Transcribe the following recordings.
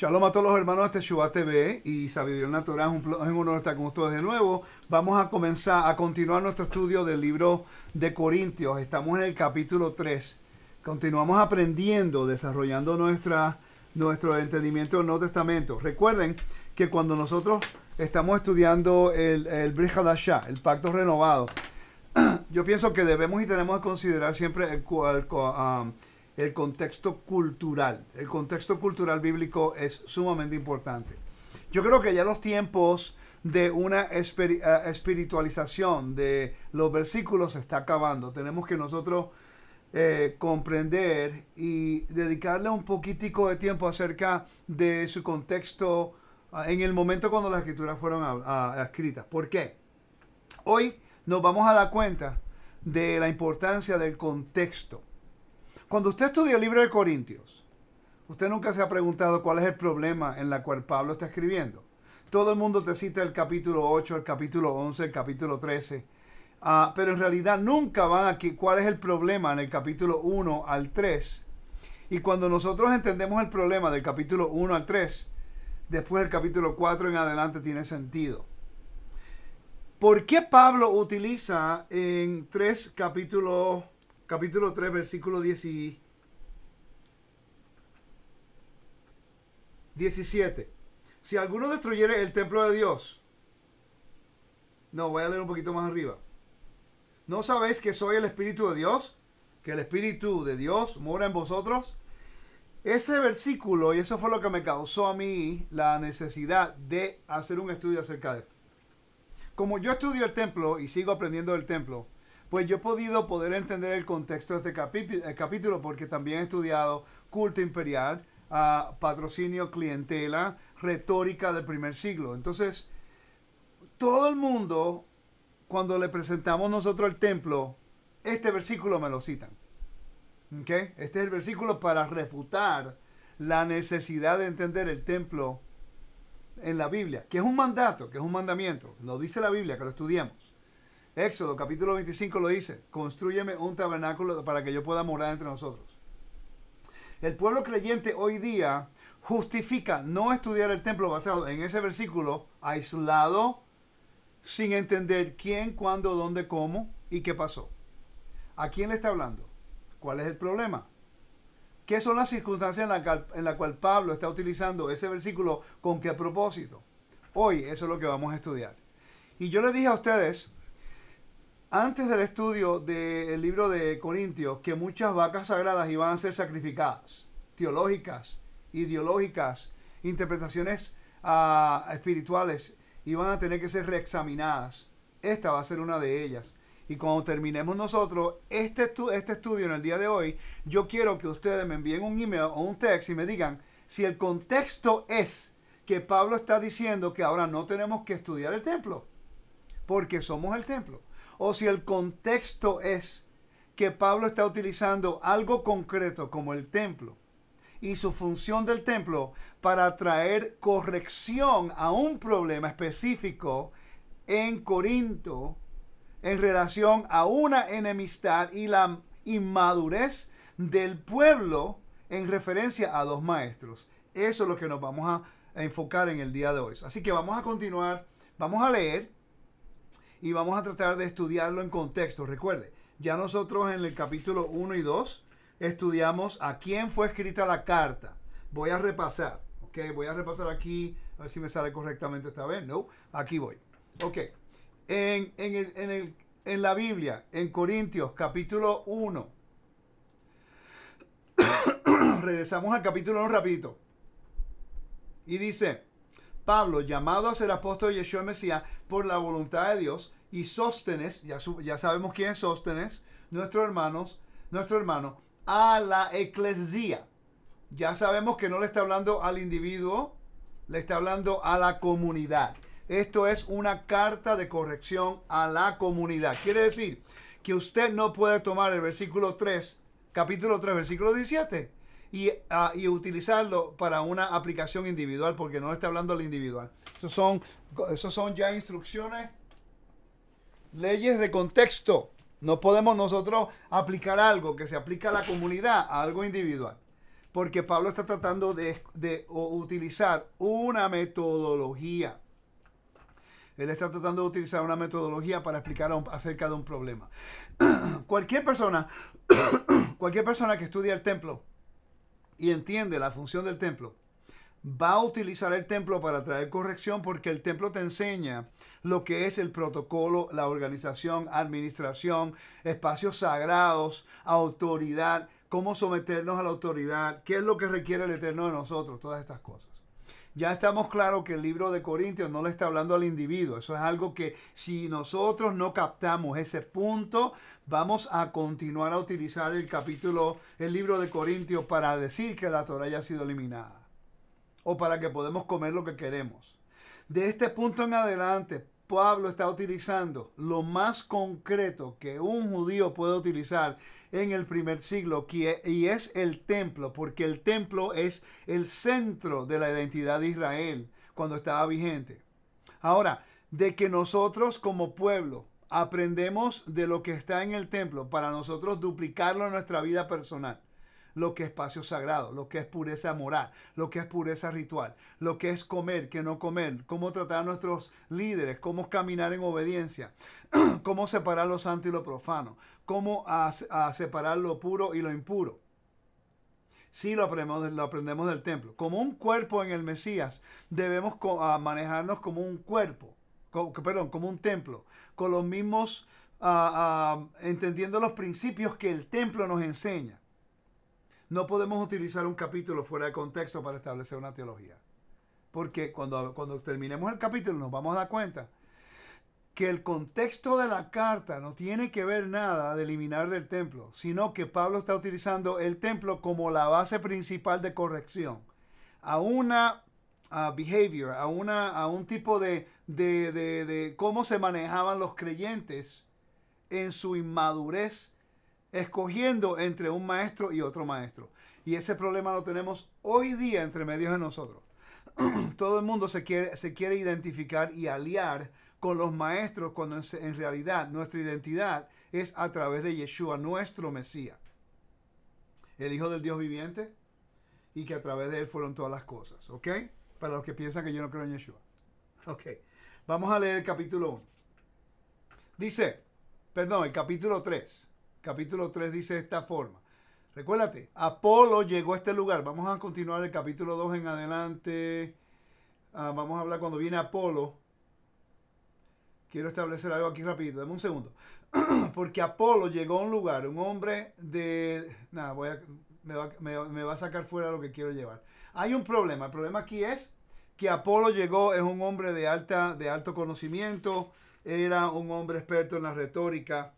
Shalom a todos los hermanos de Teshuva este TV y Sabiduría Natural. Es un, honor estar con ustedes de nuevo. Vamos a comenzar, a continuar nuestro estudio del libro de Corintios. Estamos en el capítulo 3. Continuamos aprendiendo, desarrollando nuestra, nuestro entendimiento del Nuevo Testamento. Recuerden que cuando nosotros estamos estudiando el, el Brihadashá, el pacto renovado, yo pienso que debemos y tenemos que considerar siempre el, cual el contexto cultural. El contexto cultural bíblico es sumamente importante. Yo creo que ya los tiempos de una eh, espiritualización de los versículos se está acabando. Tenemos que nosotros eh, comprender y dedicarle un poquitico de tiempo acerca de su contexto ah, en el momento cuando las escrituras fueron ah, escritas. ¿Por qué? Hoy nos vamos a dar cuenta de la importancia del contexto. Cuando usted estudia el libro de Corintios, usted nunca se ha preguntado cuál es el problema en la cual Pablo está escribiendo. Todo el mundo te cita el capítulo 8, el capítulo 11, el capítulo 13. Ah, pero en realidad nunca van aquí cuál es el problema en el capítulo 1 al 3. Y cuando nosotros entendemos el problema del capítulo 1 al 3, después el capítulo 4 en adelante tiene sentido. ¿Por qué Pablo utiliza en tres capítulos capítulo 3, versículo 10 y 17. Si alguno destruyere el templo de Dios, no, voy a leer un poquito más arriba. ¿No sabéis que soy el Espíritu de Dios? ¿Que el Espíritu de Dios mora en vosotros? Ese versículo, y eso fue lo que me causó a mí la necesidad de hacer un estudio acerca de esto. Como yo estudio el templo y sigo aprendiendo del templo, pues yo he podido poder entender el contexto de este eh, capítulo, porque también he estudiado culto imperial, ah, patrocinio, clientela, retórica del primer siglo. Entonces, todo el mundo, cuando le presentamos nosotros el templo, este versículo me lo citan. Este es el versículo para refutar la necesidad de entender el templo en la Biblia, que es un mandato, que es un mandamiento. Lo dice la Biblia, que lo estudiamos. Éxodo capítulo 25 lo dice, construyeme un tabernáculo para que yo pueda morar entre nosotros. El pueblo creyente hoy día justifica no estudiar el templo basado en ese versículo aislado, sin entender quién, cuándo, dónde, cómo y qué pasó. ¿A quién le está hablando? ¿Cuál es el problema? ¿Qué son las circunstancias en la, cual, Pablo está utilizando ese versículo? ¿Con qué propósito? Hoy eso es lo que vamos a estudiar. Y yo le dije a ustedes antes del estudio del libro de Corintios que muchas vacas sagradas iban a ser sacrificadas, teológicas, ideológicas, interpretaciones ah, espirituales iban a tener que ser reexaminadas. Esta va a ser una de ellas. Y cuando terminemos nosotros este, este estudio en el día de hoy, yo quiero que ustedes me envíen un email o un text y me digan si el contexto es que Pablo está diciendo que ahora no tenemos que estudiar el templo, porque somos el templo o si el contexto es que Pablo está utilizando algo concreto como el templo y su función del templo para traer corrección a un problema específico en Corinto en relación a una enemistad y la inmadurez del pueblo en referencia a dos maestros. Eso es lo que nos vamos a, enfocar en el día de hoy. Así que vamos a continuar, vamos a leer y vamos a tratar de estudiarlo en contexto. Recuerde, ya nosotros en el capítulo 1 y 2 estudiamos a quién fue escrita la carta. Voy a repasar, ¿ok? Voy a repasar aquí, a ver si me sale correctamente esta vez, ¿no? Aquí voy. Ok, en, en, en, en la Biblia, en Corintios capítulo 1, regresamos al capítulo 1 rapidito. Y dice, Pablo, llamado a ser apóstol de Yeshua Mesías por la voluntad de Dios, y Sóstenes, ya, ya sabemos quién es Sóstenes, nuestro, hermanos, nuestro hermano, a la eclesía. Ya sabemos que no le está hablando al individuo, le está hablando a la comunidad. Esto es una carta de corrección a la comunidad. Quiere decir que usted no puede tomar el versículo 3, capítulo 3, versículo 17 Ah, y, utilizarlo para una aplicación individual, porque no está hablando del individual. Esos son, esos son ya instrucciones, leyes de contexto. No podemos nosotros aplicar algo que se aplica a la comunidad, a algo individual. Porque Pablo está tratando de, utilizar una metodología. Él está tratando de utilizar una metodología para explicar acerca de un problema. cualquier persona, cualquier persona que estudia el templo y entiende la función del templo, va a utilizar el templo para traer corrección porque el templo te enseña lo que es el protocolo, la organización, administración, espacios sagrados, autoridad, cómo someternos a la autoridad, qué es lo que requiere el Eterno de nosotros, todas estas cosas. Ya estamos claros que el libro de Corintios no le está hablando al individuo. Eso es algo que si nosotros no captamos ese punto, vamos a continuar a utilizar el capítulo, el libro de Corintios para decir que la Torah ya ha sido eliminada. O para que podemos comer lo que queremos. De este punto en adelante, Pablo está utilizando lo más concreto que un judío puede utilizar en el primer siglo y es el templo, porque el templo es el centro de la identidad de Israel cuando estaba vigente. Ahora, de que nosotros como pueblo aprendemos de lo que está en el templo para nosotros duplicarlo en nuestra vida personal lo que es espacio sagrado, lo que es pureza moral, lo que es pureza ritual, lo que es comer, que no comer, cómo tratar a nuestros líderes, cómo caminar en obediencia, cómo separar lo santo y lo profano, cómo a, separar lo puro y lo impuro. Sí lo aprendemos, aprendemos del templo. Como un cuerpo en el Mesías, debemos manejarnos como un cuerpo, perdón, como un templo, con los mismos, entendiendo los principios que el templo nos enseña. No podemos utilizar un capítulo fuera de contexto para establecer una teología. Porque cuando, cuando terminemos el capítulo nos vamos a dar cuenta que el contexto de la carta no tiene que ver nada de eliminar del templo, sino que Pablo está utilizando el templo como la base principal de corrección a una behavior, a, una, a un tipo de, de, cómo se manejaban los creyentes en su inmadurez escogiendo entre un maestro y otro maestro. Y ese problema lo tenemos hoy día entre medios de nosotros. Todo el mundo se quiere, se quiere identificar y aliar con los maestros cuando en, realidad nuestra identidad es a través de Yeshua, nuestro Mesías, el Hijo del Dios viviente, y que a través de él fueron todas las cosas. ¿Ok? Para los que piensan que yo no creo en Yeshua. Ok. Vamos a leer el capítulo 1. Dice, perdón, el capítulo 3 capítulo 3 dice de esta forma. Recuérdate, Apolo llegó a este lugar. Vamos a continuar el capítulo 2 en adelante. Ah, vamos a hablar cuando viene Apolo. Quiero establecer algo aquí rápido. Dame un segundo. Porque Apolo llegó a un lugar, un hombre de... Nada, voy a, me, va, a sacar fuera lo que quiero llevar. Hay un problema. El problema aquí es que Apolo llegó, es un hombre de, alta, de alto conocimiento. Era un hombre experto en la retórica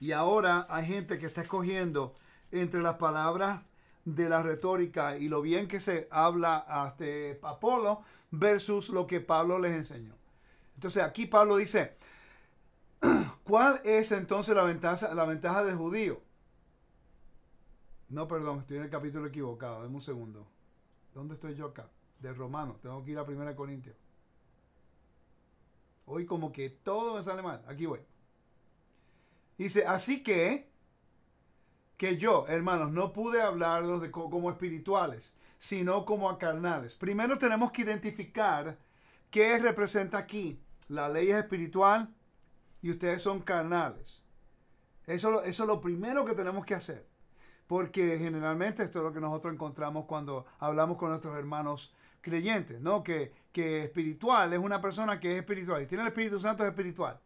y ahora hay gente que está escogiendo entre las palabras de la retórica y lo bien que se habla hasta este Apolo versus lo que Pablo les enseñó. Entonces aquí Pablo dice, ¿cuál es entonces la ventaja, la ventaja del judío? No, perdón, estoy en el capítulo equivocado, dame un segundo. ¿Dónde estoy yo acá? De Romano, tengo que ir a 1 Corintios. Hoy como que todo me sale mal, aquí voy. Dice, así que, que yo, hermanos, no pude hablarlos como espirituales, sino como carnales. Primero tenemos que identificar qué representa aquí. La ley es espiritual y ustedes son carnales. Eso, eso es lo primero que tenemos que hacer. Porque generalmente esto es lo que nosotros encontramos cuando hablamos con nuestros hermanos creyentes, ¿no? Que, que espiritual es una persona que es espiritual. Y tiene el Espíritu Santo es espiritual.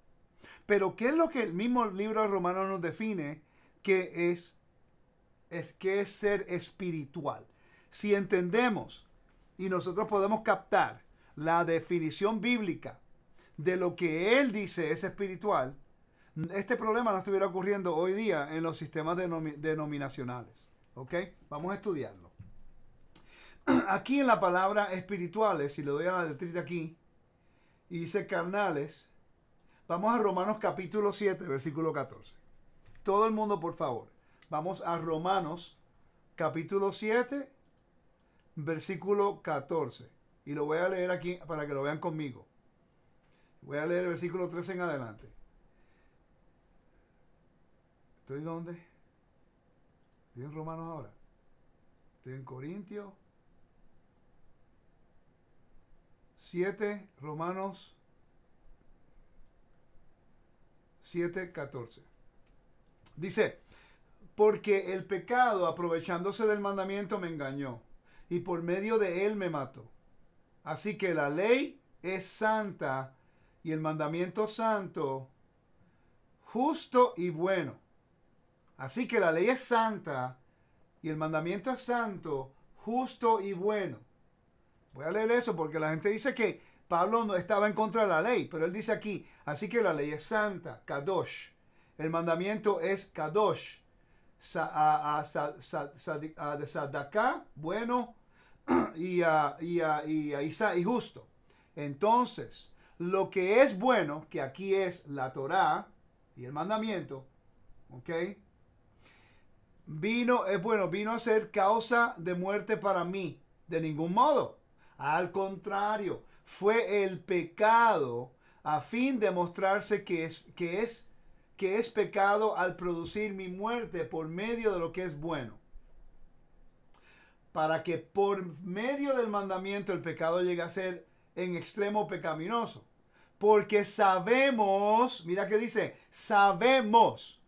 Pero ¿qué es lo que el mismo libro de Romanos nos define que es, es, que ser espiritual? Si entendemos y nosotros podemos captar la definición bíblica de lo que él dice es espiritual, este problema no estuviera ocurriendo hoy día en los sistemas denominacionales. Vamos a estudiarlo. Aquí en la palabra espirituales, si le doy a la letrita aquí, y dice carnales, Vamos a Romanos capítulo 7, versículo 14. Todo el mundo, por favor. Vamos a Romanos capítulo 7, versículo 14. Y lo voy a leer aquí para que lo vean conmigo. Voy a leer el versículo 13 en adelante. ¿Estoy dónde? Estoy en Romanos ahora. Estoy en Corintios. 7, Romanos 7:14. Dice, porque el pecado, aprovechándose del mandamiento, me engañó y por medio de él me mató. Así que la ley es santa y el mandamiento santo, justo y bueno. Así que la ley es santa y el mandamiento es santo, justo y bueno. Voy a leer eso porque la gente dice que Pablo no estaba en contra de la ley, pero él dice aquí, así que la ley es santa, kadosh. El mandamiento es kadosh. a, bueno, y, a, y, y, justo. Entonces, lo que es bueno, que aquí es la Torah y el mandamiento, ¿ok? Vino, es bueno, vino a ser causa de muerte para mí, de ningún modo. Al contrario, fue el pecado a fin de mostrarse que es, que es, que es pecado al producir mi muerte por medio de lo que es bueno. Para que por medio del mandamiento el pecado llegue a ser en extremo pecaminoso. Porque sabemos, mira que dice, sabemos.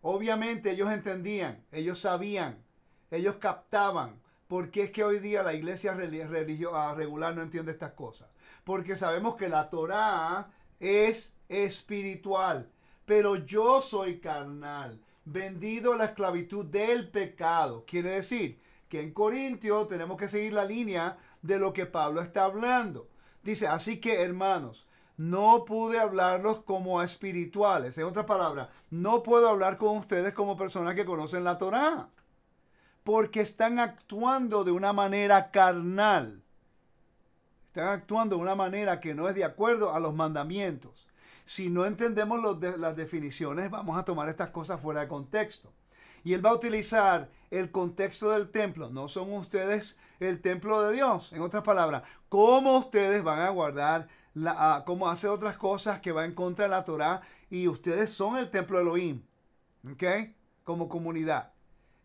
Obviamente ellos entendían, ellos sabían, ellos captaban qué es que hoy día la iglesia ah, regular no entiende estas cosas? Porque sabemos que la Torá es espiritual, pero yo soy carnal, vendido a la esclavitud del pecado. Quiere decir que en Corintio tenemos que seguir la línea de lo que Pablo está hablando. Dice, así que hermanos, no pude hablarlos como espirituales. En otra palabra, no puedo hablar con ustedes como personas que conocen la Torá porque están actuando de una manera carnal. Están actuando de una manera que no es de acuerdo a los mandamientos. Si no entendemos las definiciones, vamos a tomar estas cosas fuera de contexto. Y él va a utilizar el contexto del templo. No son ustedes el templo de Dios. En otras palabras, ¿cómo ustedes van a guardar, la, cómo hace otras cosas que va en contra de la Torah? Y ustedes son el templo de Elohim. ¿Ok? Como comunidad.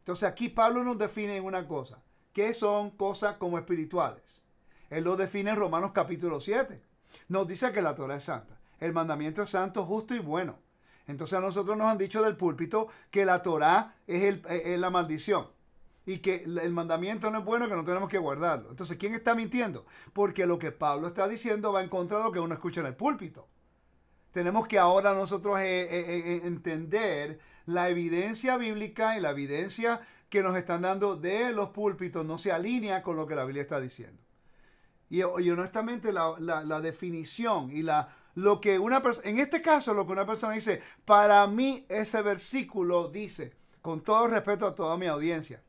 Entonces aquí Pablo nos define una cosa, que son cosas como espirituales. Él lo define en Romanos capítulo 7. Nos dice que la Torah es santa, el mandamiento es santo, justo y bueno. Entonces a nosotros nos han dicho del púlpito que la Torah es, la maldición y que el mandamiento no es bueno, que no tenemos que guardarlo. Entonces, ¿quién está mintiendo? Porque lo que Pablo está diciendo va en contra de lo que uno escucha en el púlpito. Tenemos que ahora nosotros eh, eh, eh, entender la evidencia bíblica y la evidencia que nos están dando de los púlpitos no se alinea con lo que la Biblia está diciendo. Y, honestamente la, la, definición y la, lo que una persona, en este caso lo que una persona dice, para mí ese versículo dice, con todo respeto a toda mi audiencia,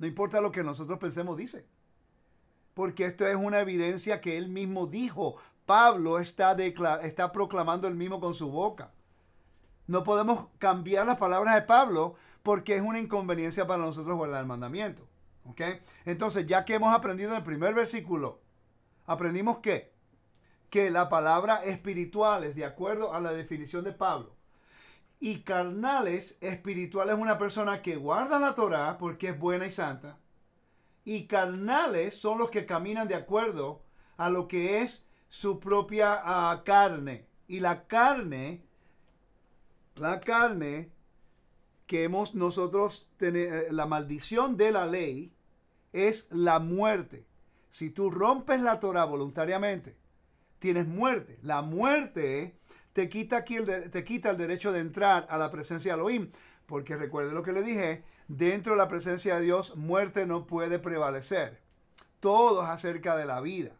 no importa lo que nosotros pensemos, dice. Porque esto es una evidencia que él mismo dijo. Pablo está, está proclamando el mismo con su boca. No podemos cambiar las palabras de Pablo porque es una inconveniencia para nosotros guardar el mandamiento. ¿Ok? Entonces, ya que hemos aprendido en el primer versículo, aprendimos que, que la palabra espiritual es de acuerdo a la definición de Pablo. Y carnales, espiritual es una persona que guarda la Torah porque es buena y santa. Y carnales son los que caminan de acuerdo a lo que es su propia ah, carne. Y la carne la carne que hemos nosotros, eh, la maldición de la ley es la muerte. Si tú rompes la Torah voluntariamente, tienes muerte. La muerte te quita, el te quita el derecho de entrar a la presencia de Elohim. Porque recuerde lo que le dije, dentro de la presencia de Dios, muerte no puede prevalecer. Todo es acerca de la vida.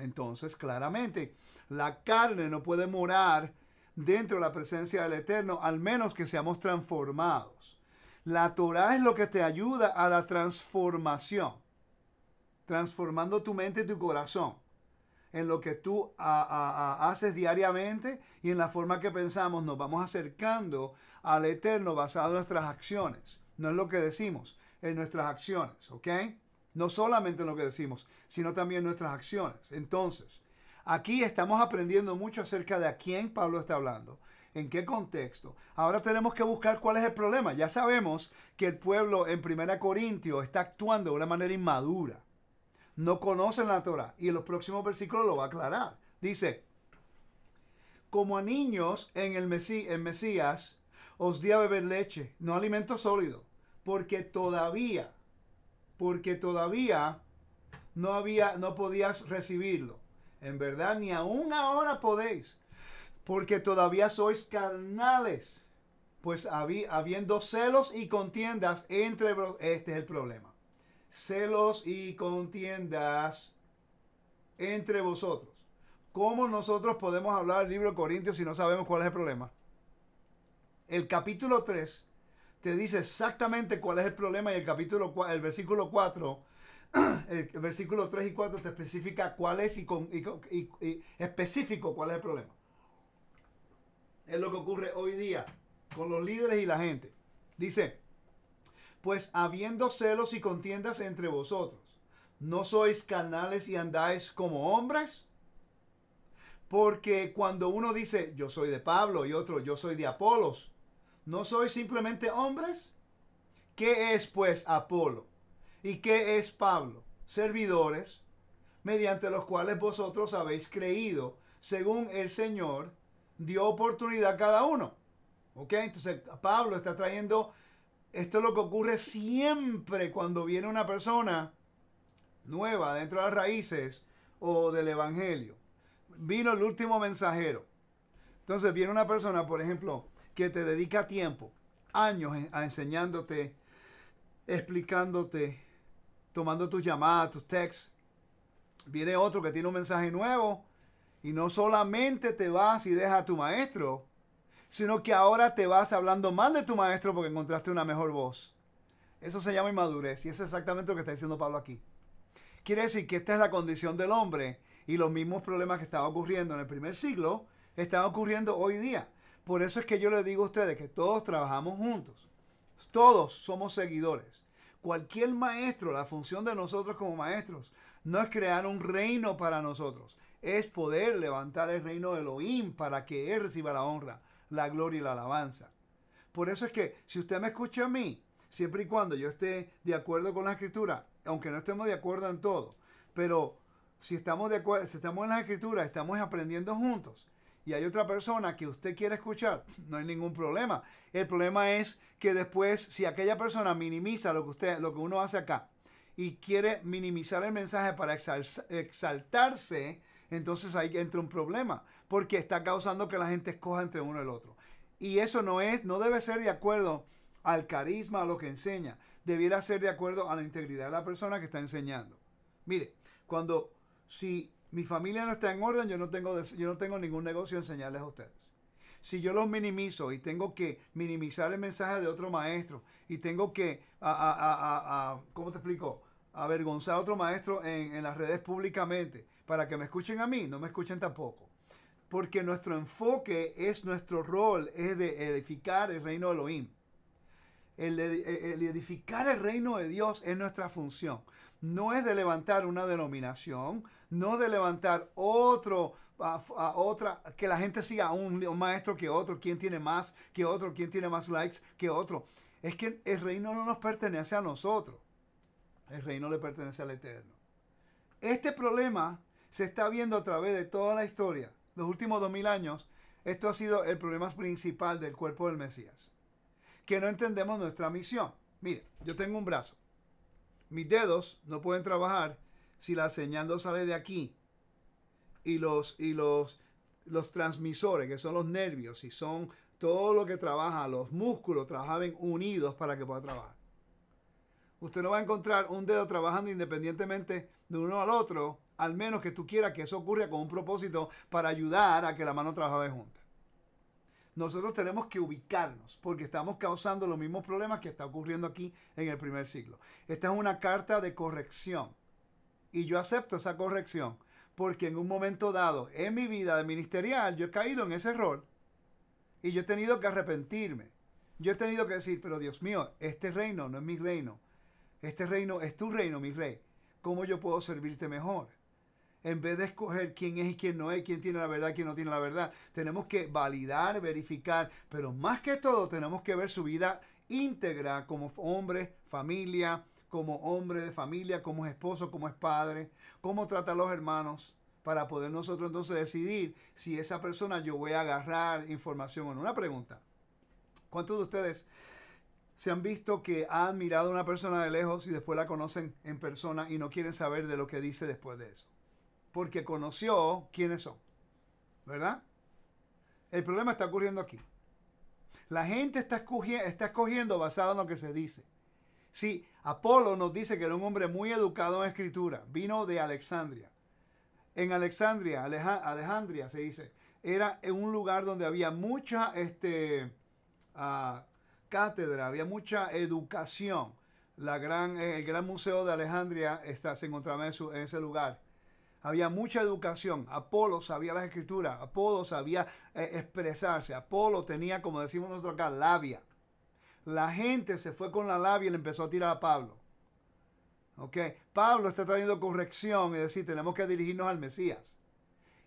Entonces, claramente, la carne no puede morar dentro de la presencia del Eterno, al menos que seamos transformados. La Torá es lo que te ayuda a la transformación, transformando tu mente y tu corazón en lo que tú haces diariamente y en la forma que pensamos, nos vamos acercando al Eterno basado en nuestras acciones. No es lo que decimos, en nuestras acciones, ¿ok? No solamente en lo que decimos, sino también nuestras acciones. Entonces, Aquí estamos aprendiendo mucho acerca de a quién Pablo está hablando, en qué contexto. Ahora tenemos que buscar cuál es el problema. Ya sabemos que el pueblo en 1 Corintio está actuando de una manera inmadura. No conocen la Torah y en los próximos versículos lo va a aclarar. Dice, como a niños en el en Mesías, os di a beber leche, no alimento sólido, porque todavía, porque todavía no no podías recibirlo. En verdad, ni aún ahora podéis, porque todavía sois carnales. Pues habiendo celos y contiendas entre... Este es el problema. Celos y contiendas entre vosotros. ¿Cómo nosotros podemos hablar del libro de Corintios si no sabemos cuál es el problema? El capítulo 3 te dice exactamente cuál es el problema y el capítulo el versículo 4 el versículo 3 y 4 te especifica cuál es y, específico cuál es el problema. Es lo que ocurre hoy día con los líderes y la gente. Dice, pues habiendo celos y contiendas entre vosotros, ¿no sois canales y andáis como hombres? Porque cuando uno dice, yo soy de Pablo y otro, yo soy de Apolos, ¿no sois simplemente hombres? ¿Qué es pues Apolo? ¿Y qué es Pablo? Servidores, mediante los cuales vosotros habéis creído, según el Señor dio oportunidad a cada uno. ¿Ok? Entonces Pablo está trayendo, esto es lo que ocurre siempre cuando viene una persona nueva dentro de las raíces o del Evangelio. Vino el último mensajero. Entonces viene una persona, por ejemplo, que te dedica tiempo, años a enseñándote, explicándote, tomando tus llamadas, tus texts. Viene otro que tiene un mensaje nuevo y no solamente te vas y dejas a tu maestro, sino que ahora te vas hablando mal de tu maestro porque encontraste una mejor voz. Eso se llama inmadurez y eso es exactamente lo que está diciendo Pablo aquí. Quiere decir que esta es la condición del hombre y los mismos problemas que estaban ocurriendo en el primer siglo están ocurriendo hoy día. Por eso es que yo les digo a ustedes que todos trabajamos juntos. Todos somos seguidores cualquier maestro, la función de nosotros como maestros, no es crear un reino para nosotros, es poder levantar el reino de Elohim para que Él reciba la honra, la gloria y la alabanza. Por eso es que si usted me escucha a mí, siempre y cuando yo esté de acuerdo con la escritura, aunque no estemos de acuerdo en todo, pero si estamos de acuerdo, si estamos en la escritura, estamos aprendiendo juntos y hay otra persona que usted quiere escuchar, no hay ningún problema. El problema es que después, si aquella persona minimiza lo que, lo que uno hace acá y quiere minimizar el mensaje para exaltarse, entonces ahí entra un problema, porque está causando que la gente escoja entre uno y el otro. Y eso no es, no debe ser de acuerdo al carisma, a lo que enseña. Debiera ser de acuerdo a la integridad de la persona que está enseñando. Mire, cuando si mi familia no está en orden, yo no tengo, yo no tengo ningún negocio en señales a ustedes. Si yo los minimizo y tengo que minimizar el mensaje de otro maestro y tengo que, a, ¿cómo te explico? Avergonzar a otro maestro en, en las redes públicamente para que me escuchen a mí, no me escuchen tampoco porque nuestro enfoque es nuestro rol, es de edificar el reino de Elohim. El, edificar el reino de Dios es nuestra función. No es de levantar una denominación, no de levantar otro, a, otra, que la gente siga a un, maestro que otro, quien tiene más que otro, quien tiene más likes que otro. Es que el reino no nos pertenece a nosotros. El reino le pertenece al Eterno. Este problema se está viendo a través de toda la historia. Los últimos dos mil años, esto ha sido el problema principal del cuerpo del Mesías que no entendemos nuestra misión. Mire, yo tengo un brazo. Mis dedos no pueden trabajar si la señal no sale de aquí. Y los, y los, los transmisores, que son los nervios, y son todo lo que trabaja, los músculos trabajan unidos para que pueda trabajar. Usted no va a encontrar un dedo trabajando independientemente de uno al otro, al menos que tú quieras que eso ocurra con un propósito para ayudar a que la mano trabaje junta nosotros tenemos que ubicarnos porque estamos causando los mismos problemas que está ocurriendo aquí en el primer siglo. Esta es una carta de corrección y yo acepto esa corrección porque en un momento dado en mi vida de ministerial yo he caído en ese error y yo he tenido que arrepentirme. Yo he tenido que decir, pero Dios mío, este reino no es mi reino. Este reino es tu reino, mi rey. ¿Cómo yo puedo servirte mejor? en vez de escoger quién es y quién no es, quién tiene la verdad, quién no tiene la verdad. Tenemos que validar, verificar, pero más que todo tenemos que ver su vida íntegra como hombre, familia, como hombre de familia, como esposo, como es padre, cómo trata a los hermanos para poder nosotros entonces decidir si esa persona yo voy a agarrar información o no. Una pregunta. ¿Cuántos de ustedes se han visto que han admirado a una persona de lejos y después la conocen en persona y no quieren saber de lo que dice después de eso? porque conoció quiénes son. ¿Verdad? El problema está ocurriendo aquí. La gente está, escogiendo, está escogiendo basado en lo que se dice. Sí, Apolo nos dice que era un hombre muy educado en escritura. Vino de Alexandria. En Alexandria, Alejandria se dice, era en un lugar donde había mucha este, ah, cátedra, había mucha educación. La gran, el gran museo de Alejandría está, se encontraba en, en ese lugar había mucha educación. Apolo sabía las escrituras, Apolo sabía eh, expresarse, Apolo tenía, como decimos nosotros acá, labia. La gente se fue con la labia y le empezó a tirar a Pablo. ¿Ok? Pablo está trayendo corrección, es decir, tenemos que dirigirnos al Mesías.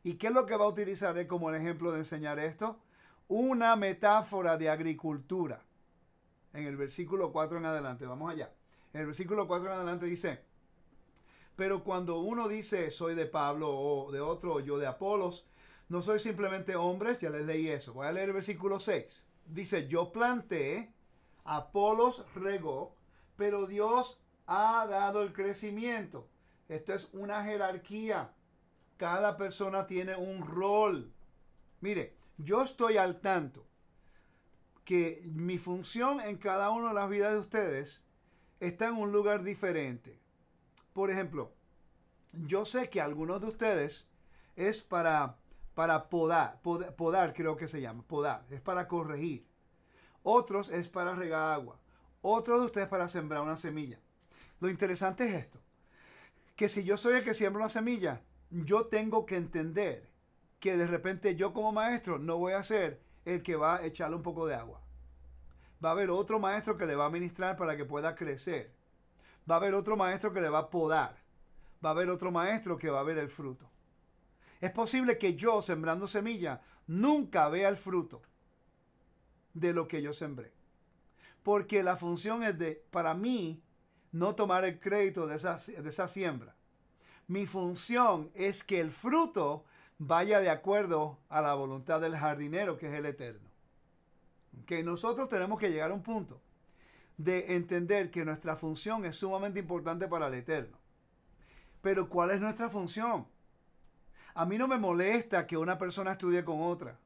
¿Y qué es lo que va a utilizar como el ejemplo de enseñar esto? Una metáfora de agricultura. En el versículo 4 en adelante, vamos allá. En el versículo 4 en adelante dice, pero cuando uno dice soy de Pablo o de otro, yo de Apolos, no soy simplemente hombres, ya les leí eso. Voy a leer el versículo 6. Dice, yo planté, Apolos regó, pero Dios ha dado el crecimiento. Esto es una jerarquía. Cada persona tiene un rol. Mire, yo estoy al tanto que mi función en cada una de las vidas de ustedes está en un lugar diferente. Por ejemplo, yo sé que algunos de ustedes es para, para podar, podar creo que se llama, podar, es para corregir. Otros es para regar agua. Otros de ustedes para sembrar una semilla. Lo interesante es esto, que si yo soy el que siembra una semilla, yo tengo que entender que de repente yo como maestro no voy a ser el que va a echarle un poco de agua. Va a haber otro maestro que le va a ministrar para que pueda crecer. Va a haber otro maestro que le va a podar. Va a haber otro maestro que va a ver el fruto. Es posible que yo, sembrando semilla, nunca vea el fruto de lo que yo sembré. Porque la función es de, para mí, no tomar el crédito de esa, siembra. Mi función es que el fruto vaya de acuerdo a la voluntad del jardinero, que es el eterno. Que nosotros tenemos que llegar a un punto de entender que nuestra función es sumamente importante para el Eterno. Pero ¿cuál es nuestra función? A mí no me molesta que una persona estudie con otra.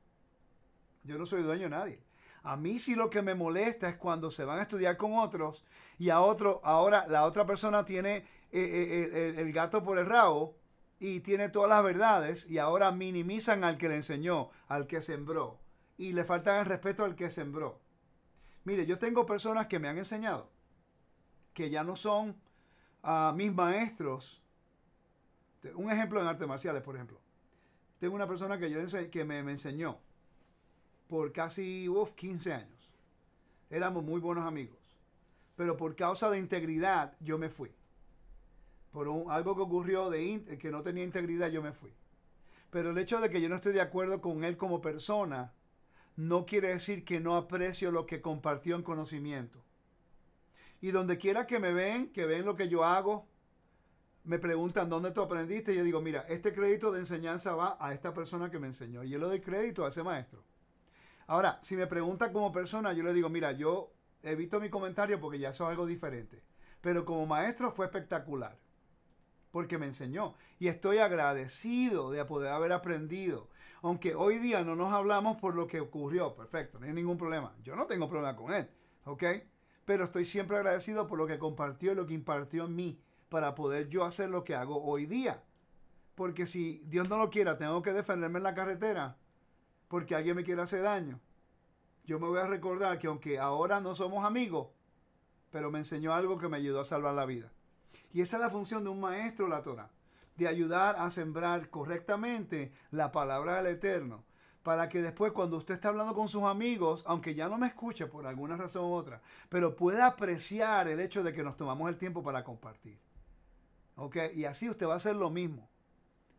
Yo no soy dueño de nadie. A mí sí lo que me molesta es cuando se van a estudiar con otros y a otro, ahora la otra persona tiene eh, eh, el, el gato por el rabo y tiene todas las verdades y ahora minimizan al que le enseñó, al que sembró y le faltan el respeto al que sembró. Mire, yo tengo personas que me han enseñado que ya no son ah, mis maestros. Un ejemplo en artes marciales, por ejemplo. Tengo una persona que, yo que me, enseñó por casi 15 años. Éramos muy buenos amigos. Pero por causa de integridad, yo me fui. Por algo que ocurrió de que no tenía integridad, yo me fui. Pero el hecho de que yo no esté de acuerdo con él como persona, no quiere decir que no aprecio lo que compartió en conocimiento. Y donde quiera que me ven, que ven lo que yo hago, me preguntan dónde tú aprendiste. Y yo digo, mira, este crédito de enseñanza va a esta persona que me enseñó. Y yo le doy crédito a ese maestro. Ahora, si me pregunta como persona, yo le digo, mira, yo evito mi comentario porque ya eso es algo diferente. Pero como maestro fue espectacular porque me enseñó. Y estoy agradecido de poder haber aprendido aunque hoy día no nos hablamos por lo que ocurrió, perfecto, no hay ningún problema. Yo no tengo problema con él, ¿ok? Pero estoy siempre agradecido por lo que compartió y lo que impartió en mí para poder yo hacer lo que hago hoy día. Porque si Dios no lo quiera, tengo que defenderme en la carretera porque alguien me quiere hacer daño. Yo me voy a recordar que aunque ahora no somos amigos, pero me enseñó algo que me ayudó a salvar la vida. Y esa es la función de un maestro, la Torah de ayudar a sembrar correctamente la palabra del Eterno. Para que después cuando usted está hablando con sus amigos, aunque ya no me escuche por alguna razón u otra, pero pueda apreciar el hecho de que nos tomamos el tiempo para compartir. ¿Ok? Y así usted va a hacer lo mismo.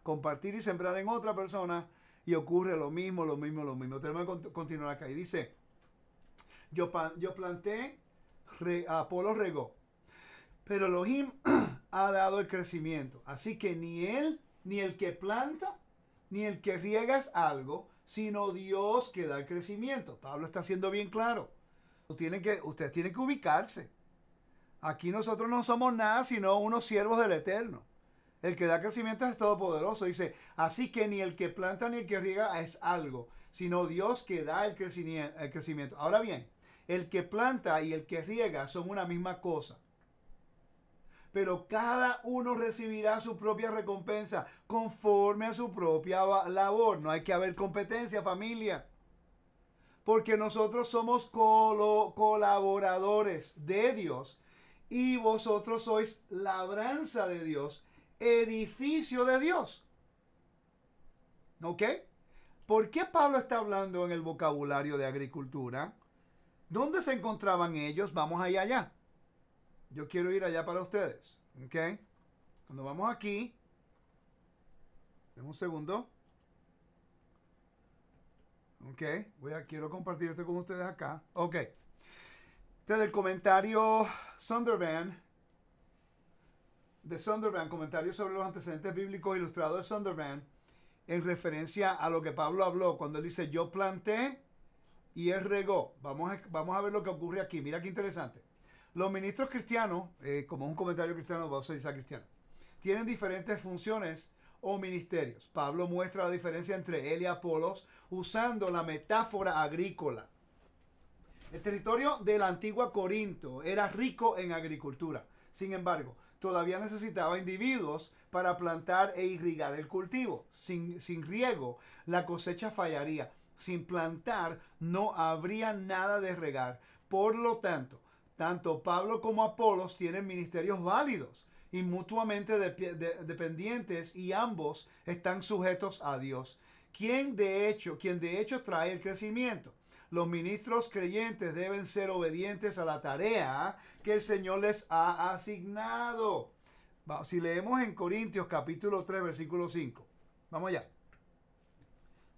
Compartir y sembrar en otra persona y ocurre lo mismo, lo mismo, lo mismo. Tenemos que continuar acá. Y dice, yo, yo planté, Apolo regó. Pero Elohim ha dado el crecimiento. Así que ni él, ni el que planta, ni el que riega es algo, sino Dios que da el crecimiento. Pablo está siendo bien claro. que, ustedes tienen que ubicarse. Aquí nosotros no somos nada sino unos siervos del Eterno. El que da crecimiento es todopoderoso. Dice, así que ni el que planta ni el que riega es algo, sino Dios que da el crecimiento. Ahora bien, el que planta y el que riega son una misma cosa, pero cada uno recibirá su propia recompensa conforme a su propia labor. No hay que haber competencia, familia. Porque nosotros somos colaboradores de Dios y vosotros sois labranza de Dios, edificio de Dios. ¿Ok? ¿Por qué Pablo está hablando en el vocabulario de agricultura? ¿Dónde se encontraban ellos? Vamos allá allá yo quiero ir allá para ustedes. ¿Ok? Cuando vamos aquí, denme un segundo. Ok, voy a, quiero compartir esto con ustedes acá. Ok. Este es el comentario Sundervan. De Sundervan, comentario sobre los antecedentes bíblicos ilustrados de Sundervan. En referencia a lo que Pablo habló cuando él dice: Yo planté y él regó. Vamos a, vamos a ver lo que ocurre aquí. Mira qué interesante. Los ministros cristianos, eh, como un comentario cristiano, va a utilizar cristiano, tienen diferentes funciones o ministerios. Pablo muestra la diferencia entre él y Apolos usando la metáfora agrícola. El territorio de la antigua Corinto era rico en agricultura. Sin embargo, todavía necesitaba individuos para plantar e irrigar el cultivo. Sin, sin riego, la cosecha fallaría. Sin plantar, no habría nada de regar. Por lo tanto, tanto Pablo como Apolos tienen ministerios válidos y mutuamente dependientes y ambos están sujetos a Dios, ¿Quién de hecho, quien de hecho trae el crecimiento. Los ministros creyentes deben ser obedientes a la tarea que el Señor les ha asignado. Si leemos en Corintios capítulo 3 versículo 5. Vamos ya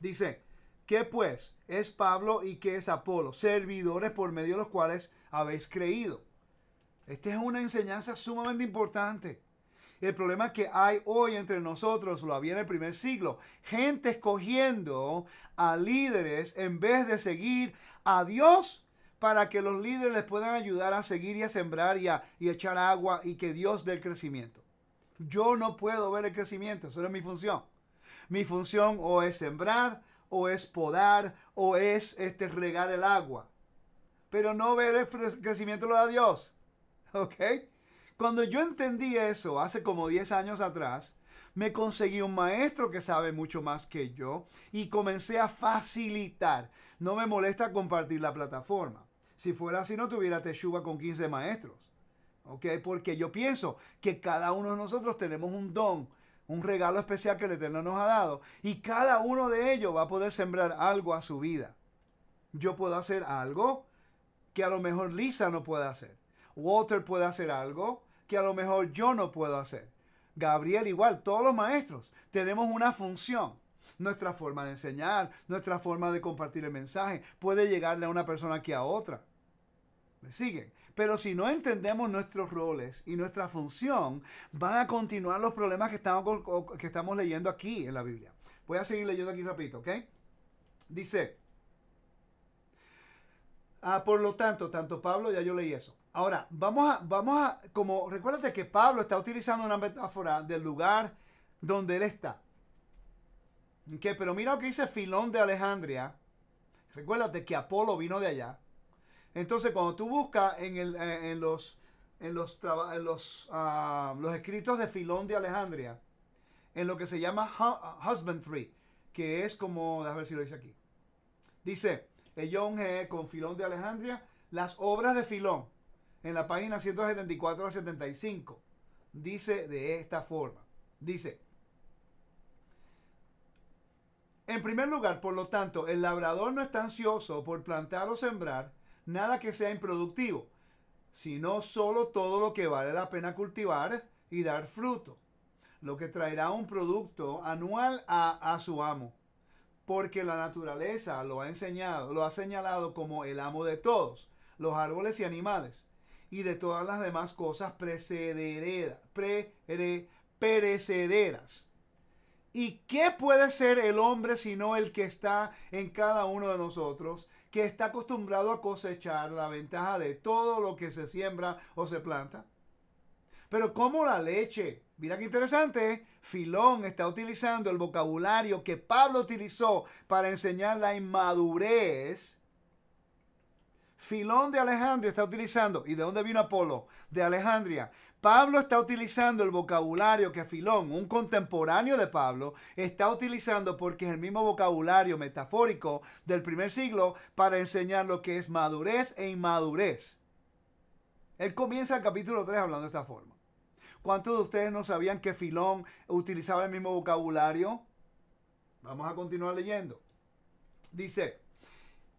Dice, ¿qué pues es Pablo y qué es Apolo? Servidores por medio de los cuales habéis creído. Esta es una enseñanza sumamente importante. El problema que hay hoy entre nosotros lo había en el primer siglo. Gente escogiendo a líderes en vez de seguir a Dios para que los líderes les puedan ayudar a seguir y a sembrar y echar agua y que Dios dé el crecimiento. Yo no puedo ver el crecimiento, eso no es mi función. Mi función o es sembrar, o es podar, o es este, regar el agua pero no ver el crecimiento lo da Dios. ¿Ok? Cuando yo entendí eso hace como 10 años atrás, me conseguí un maestro que sabe mucho más que yo y comencé a facilitar. No me molesta compartir la plataforma. Si fuera así, no tuviera Teshuva con 15 maestros. ¿Ok? Porque yo pienso que cada uno de nosotros tenemos un don, un regalo especial que el Eterno nos ha dado. Y cada uno de ellos va a poder sembrar algo a su vida. Yo puedo hacer algo que a lo mejor Lisa no puede hacer. Walter puede hacer algo que a lo mejor yo no puedo hacer. Gabriel igual, todos los maestros tenemos una función. Nuestra forma de enseñar, nuestra forma de compartir el mensaje puede llegarle a una persona que a otra. ¿Me siguen? Pero si no entendemos nuestros roles y nuestra función, van a continuar los problemas que estamos, que estamos leyendo aquí en la Biblia. Voy a seguir leyendo aquí rapidito, ¿ok? Dice, Ah, por lo tanto, tanto Pablo, ya yo leí eso. Ahora, vamos a, vamos a, como recuérdate que Pablo está utilizando una metáfora del lugar donde él está. qué? pero mira lo que dice Filón de Alejandría. Recuérdate que Apolo vino de allá. Entonces, cuando tú buscas en, eh, en los, en los, en los, ah, los, escritos de Filón de Alejandría, en lo que se llama ah, husbandry, que es como, a ver si lo dice aquí. Dice, el con Filón de Alejandría, las obras de Filón, en la página 174 a 75, dice de esta forma. Dice, en primer lugar, por lo tanto, el labrador no está ansioso por plantar o sembrar nada que sea improductivo, sino solo todo lo que vale la pena cultivar y dar fruto, lo que traerá un producto anual a su amo porque la naturaleza lo ha enseñado, lo ha señalado como el amo de todos, los árboles y animales, y de todas las demás cosas Pre, perecederas. ¿Y qué puede ser el hombre sino el que está en cada uno de nosotros, que está acostumbrado a cosechar la ventaja de todo lo que se siembra o se planta? Pero ¿cómo la leche Mira qué interesante. ¿eh? Filón está utilizando el vocabulario que Pablo utilizó para enseñar la inmadurez. Filón de Alejandría está utilizando. ¿Y de dónde vino Apolo? De Alejandría. Pablo está utilizando el vocabulario que Filón, un contemporáneo de Pablo, está utilizando porque es el mismo vocabulario metafórico del primer siglo para enseñar lo que es madurez e inmadurez. Él comienza el capítulo 3 hablando de esta forma. ¿Cuántos de ustedes no sabían que Filón utilizaba el mismo vocabulario? Vamos a continuar leyendo. Dice,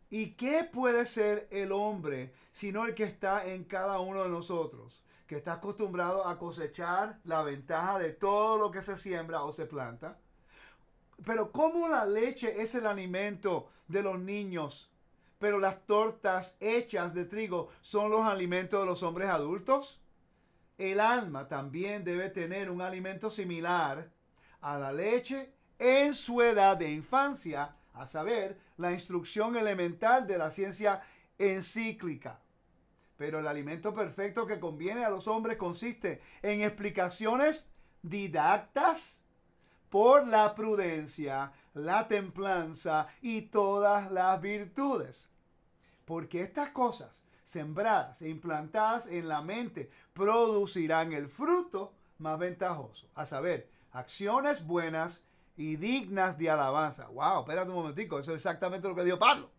¿y qué puede ser el hombre sino el que está en cada uno de nosotros? Que está acostumbrado a cosechar la ventaja de todo lo que se siembra o se planta. Pero ¿cómo la leche es el alimento de los niños? Pero las tortas hechas de trigo son los alimentos de los hombres adultos el alma también debe tener un alimento similar a la leche en su edad de infancia, a saber, la instrucción elemental de la ciencia encíclica. Pero el alimento perfecto que conviene a los hombres consiste en explicaciones didactas por la prudencia, la templanza y todas las virtudes. Porque estas cosas sembradas e implantadas en la mente producirán el fruto más ventajoso, a saber, acciones buenas y dignas de alabanza. Wow, espérate un momentico, eso es exactamente lo que dijo Pablo.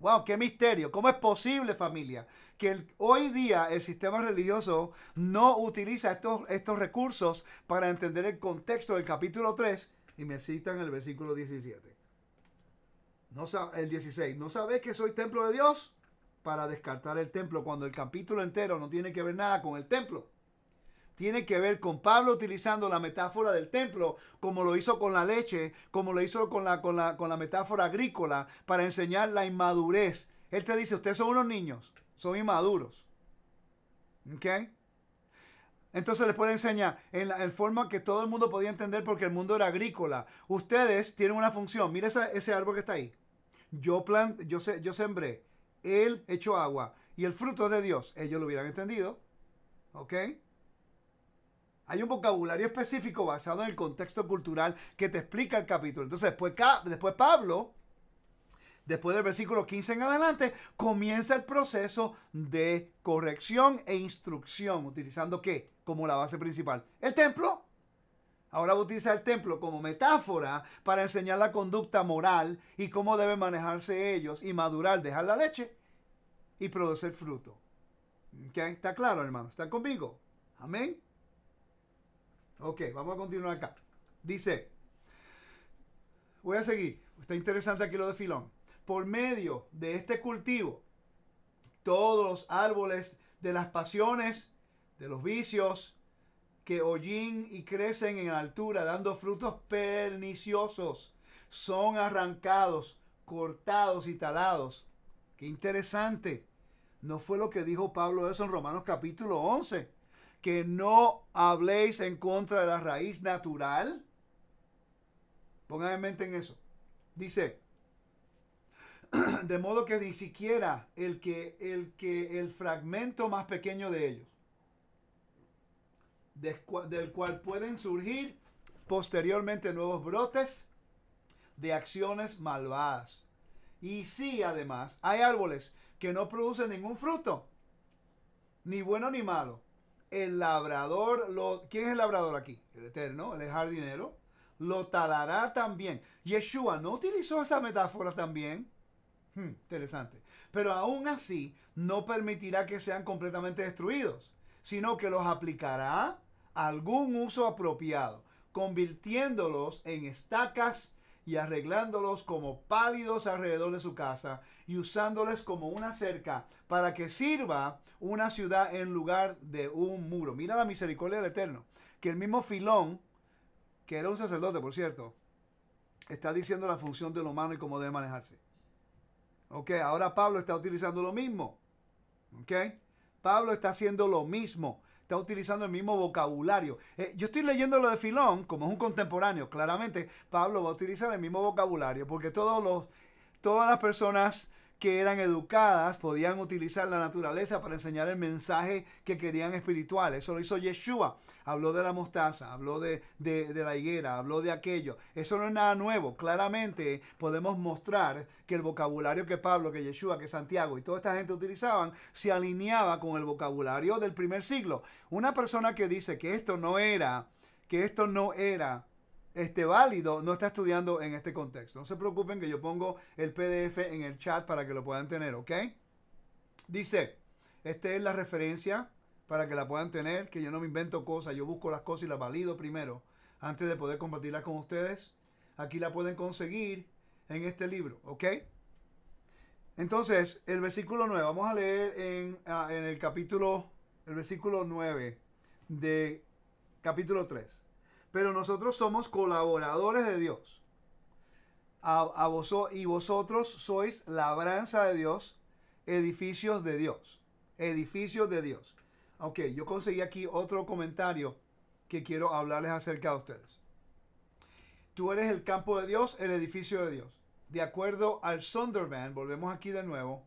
Wow, qué misterio. ¿Cómo es posible, familia, que hoy día el sistema religioso no utiliza estos, estos recursos para entender el contexto del capítulo 3? Y me citan el versículo 17. No, el 16. ¿No sabes que soy templo de Dios? para descartar el templo cuando el capítulo entero no tiene que ver nada con el templo. Tiene que ver con Pablo utilizando la metáfora del templo, como lo hizo con la leche, como lo hizo con la, con la, metáfora agrícola, para enseñar la inmadurez. Él te dice, ustedes son unos niños, son inmaduros. ¿Ok? Entonces les puede enseñar en, la, en forma que todo el mundo podía entender porque el mundo era agrícola. Ustedes tienen una función. Mira ese árbol que está ahí. Yo, plant, yo, yo sembré él hecho agua y el fruto de Dios, ellos lo hubieran entendido. ¿Ok? Hay un vocabulario específico basado en el contexto cultural que te explica el capítulo. Entonces, después, pues, después Pablo, después del versículo 15 en adelante, comienza el proceso de corrección e instrucción. ¿Utilizando qué? Como la base principal. El templo. Ahora utiliza el templo como metáfora para enseñar la conducta moral y cómo deben manejarse ellos y madurar, dejar la leche y producir fruto. ¿Está claro, hermano? ¿Están conmigo? Amén. Ok, vamos a continuar acá. Dice, voy a seguir. Está interesante aquí lo de Filón. Por medio de este cultivo, todos los árboles de las pasiones, de los vicios, que hollín y crecen en altura, dando frutos perniciosos. Son arrancados, cortados y talados. Qué interesante. No fue lo que dijo Pablo eso en Romanos capítulo 11. Que no habléis en contra de la raíz natural. Pongan en mente en eso. Dice, de modo que ni siquiera el que, el que el fragmento más pequeño de ellos del cual pueden surgir posteriormente nuevos brotes de acciones malvadas. Y sí, además, hay árboles que no producen ningún fruto, ni bueno ni malo. El labrador, ¿quién es el labrador aquí? El eterno, el jardinero, lo talará también. Yeshua no utilizó esa metáfora también. Hmm, interesante. Pero aún así, no permitirá que sean completamente destruidos sino que los aplicará a algún uso apropiado, convirtiéndolos en estacas y arreglándolos como pálidos alrededor de su casa y usándoles como una cerca para que sirva una ciudad en lugar de un muro. Mira la misericordia del Eterno, que el mismo Filón, que era un sacerdote, por cierto, está diciendo la función del humano y cómo debe manejarse. Ok, ahora Pablo está utilizando lo mismo. Ok, Pablo está haciendo lo mismo, está utilizando el mismo vocabulario. Eh, yo estoy leyendo lo de Filón, como es un contemporáneo, claramente Pablo va a utilizar el mismo vocabulario, porque todos los, todas las personas que eran educadas podían utilizar la naturaleza para enseñar el mensaje que querían espiritual. Eso lo hizo Yeshua. Habló de la mostaza, habló de, la higuera, habló de aquello. Eso no es nada nuevo. Claramente podemos mostrar que el vocabulario que Pablo, que Yeshua, que Santiago y toda esta gente utilizaban se alineaba con el vocabulario del primer siglo. Una persona que dice que esto no era, que esto no era este, válido no está estudiando en este contexto. No se preocupen que yo pongo el PDF en el chat para que lo puedan tener, ¿ok? Dice, esta es la referencia para que la puedan tener, que yo no me invento cosas, yo busco las cosas y las valido primero antes de poder compartirlas con ustedes. Aquí la pueden conseguir en este libro, ¿ok? Entonces, el versículo 9, vamos a leer en, ah, en el capítulo, el versículo 9 de capítulo 3 pero nosotros somos colaboradores de Dios. y vosotros sois labranza de Dios, edificios de Dios, edificios de Dios. Ok, yo conseguí aquí otro comentario que quiero hablarles acerca de ustedes. Tú eres el campo de Dios, el edificio de Dios. De acuerdo al Sonderman, volvemos aquí de nuevo,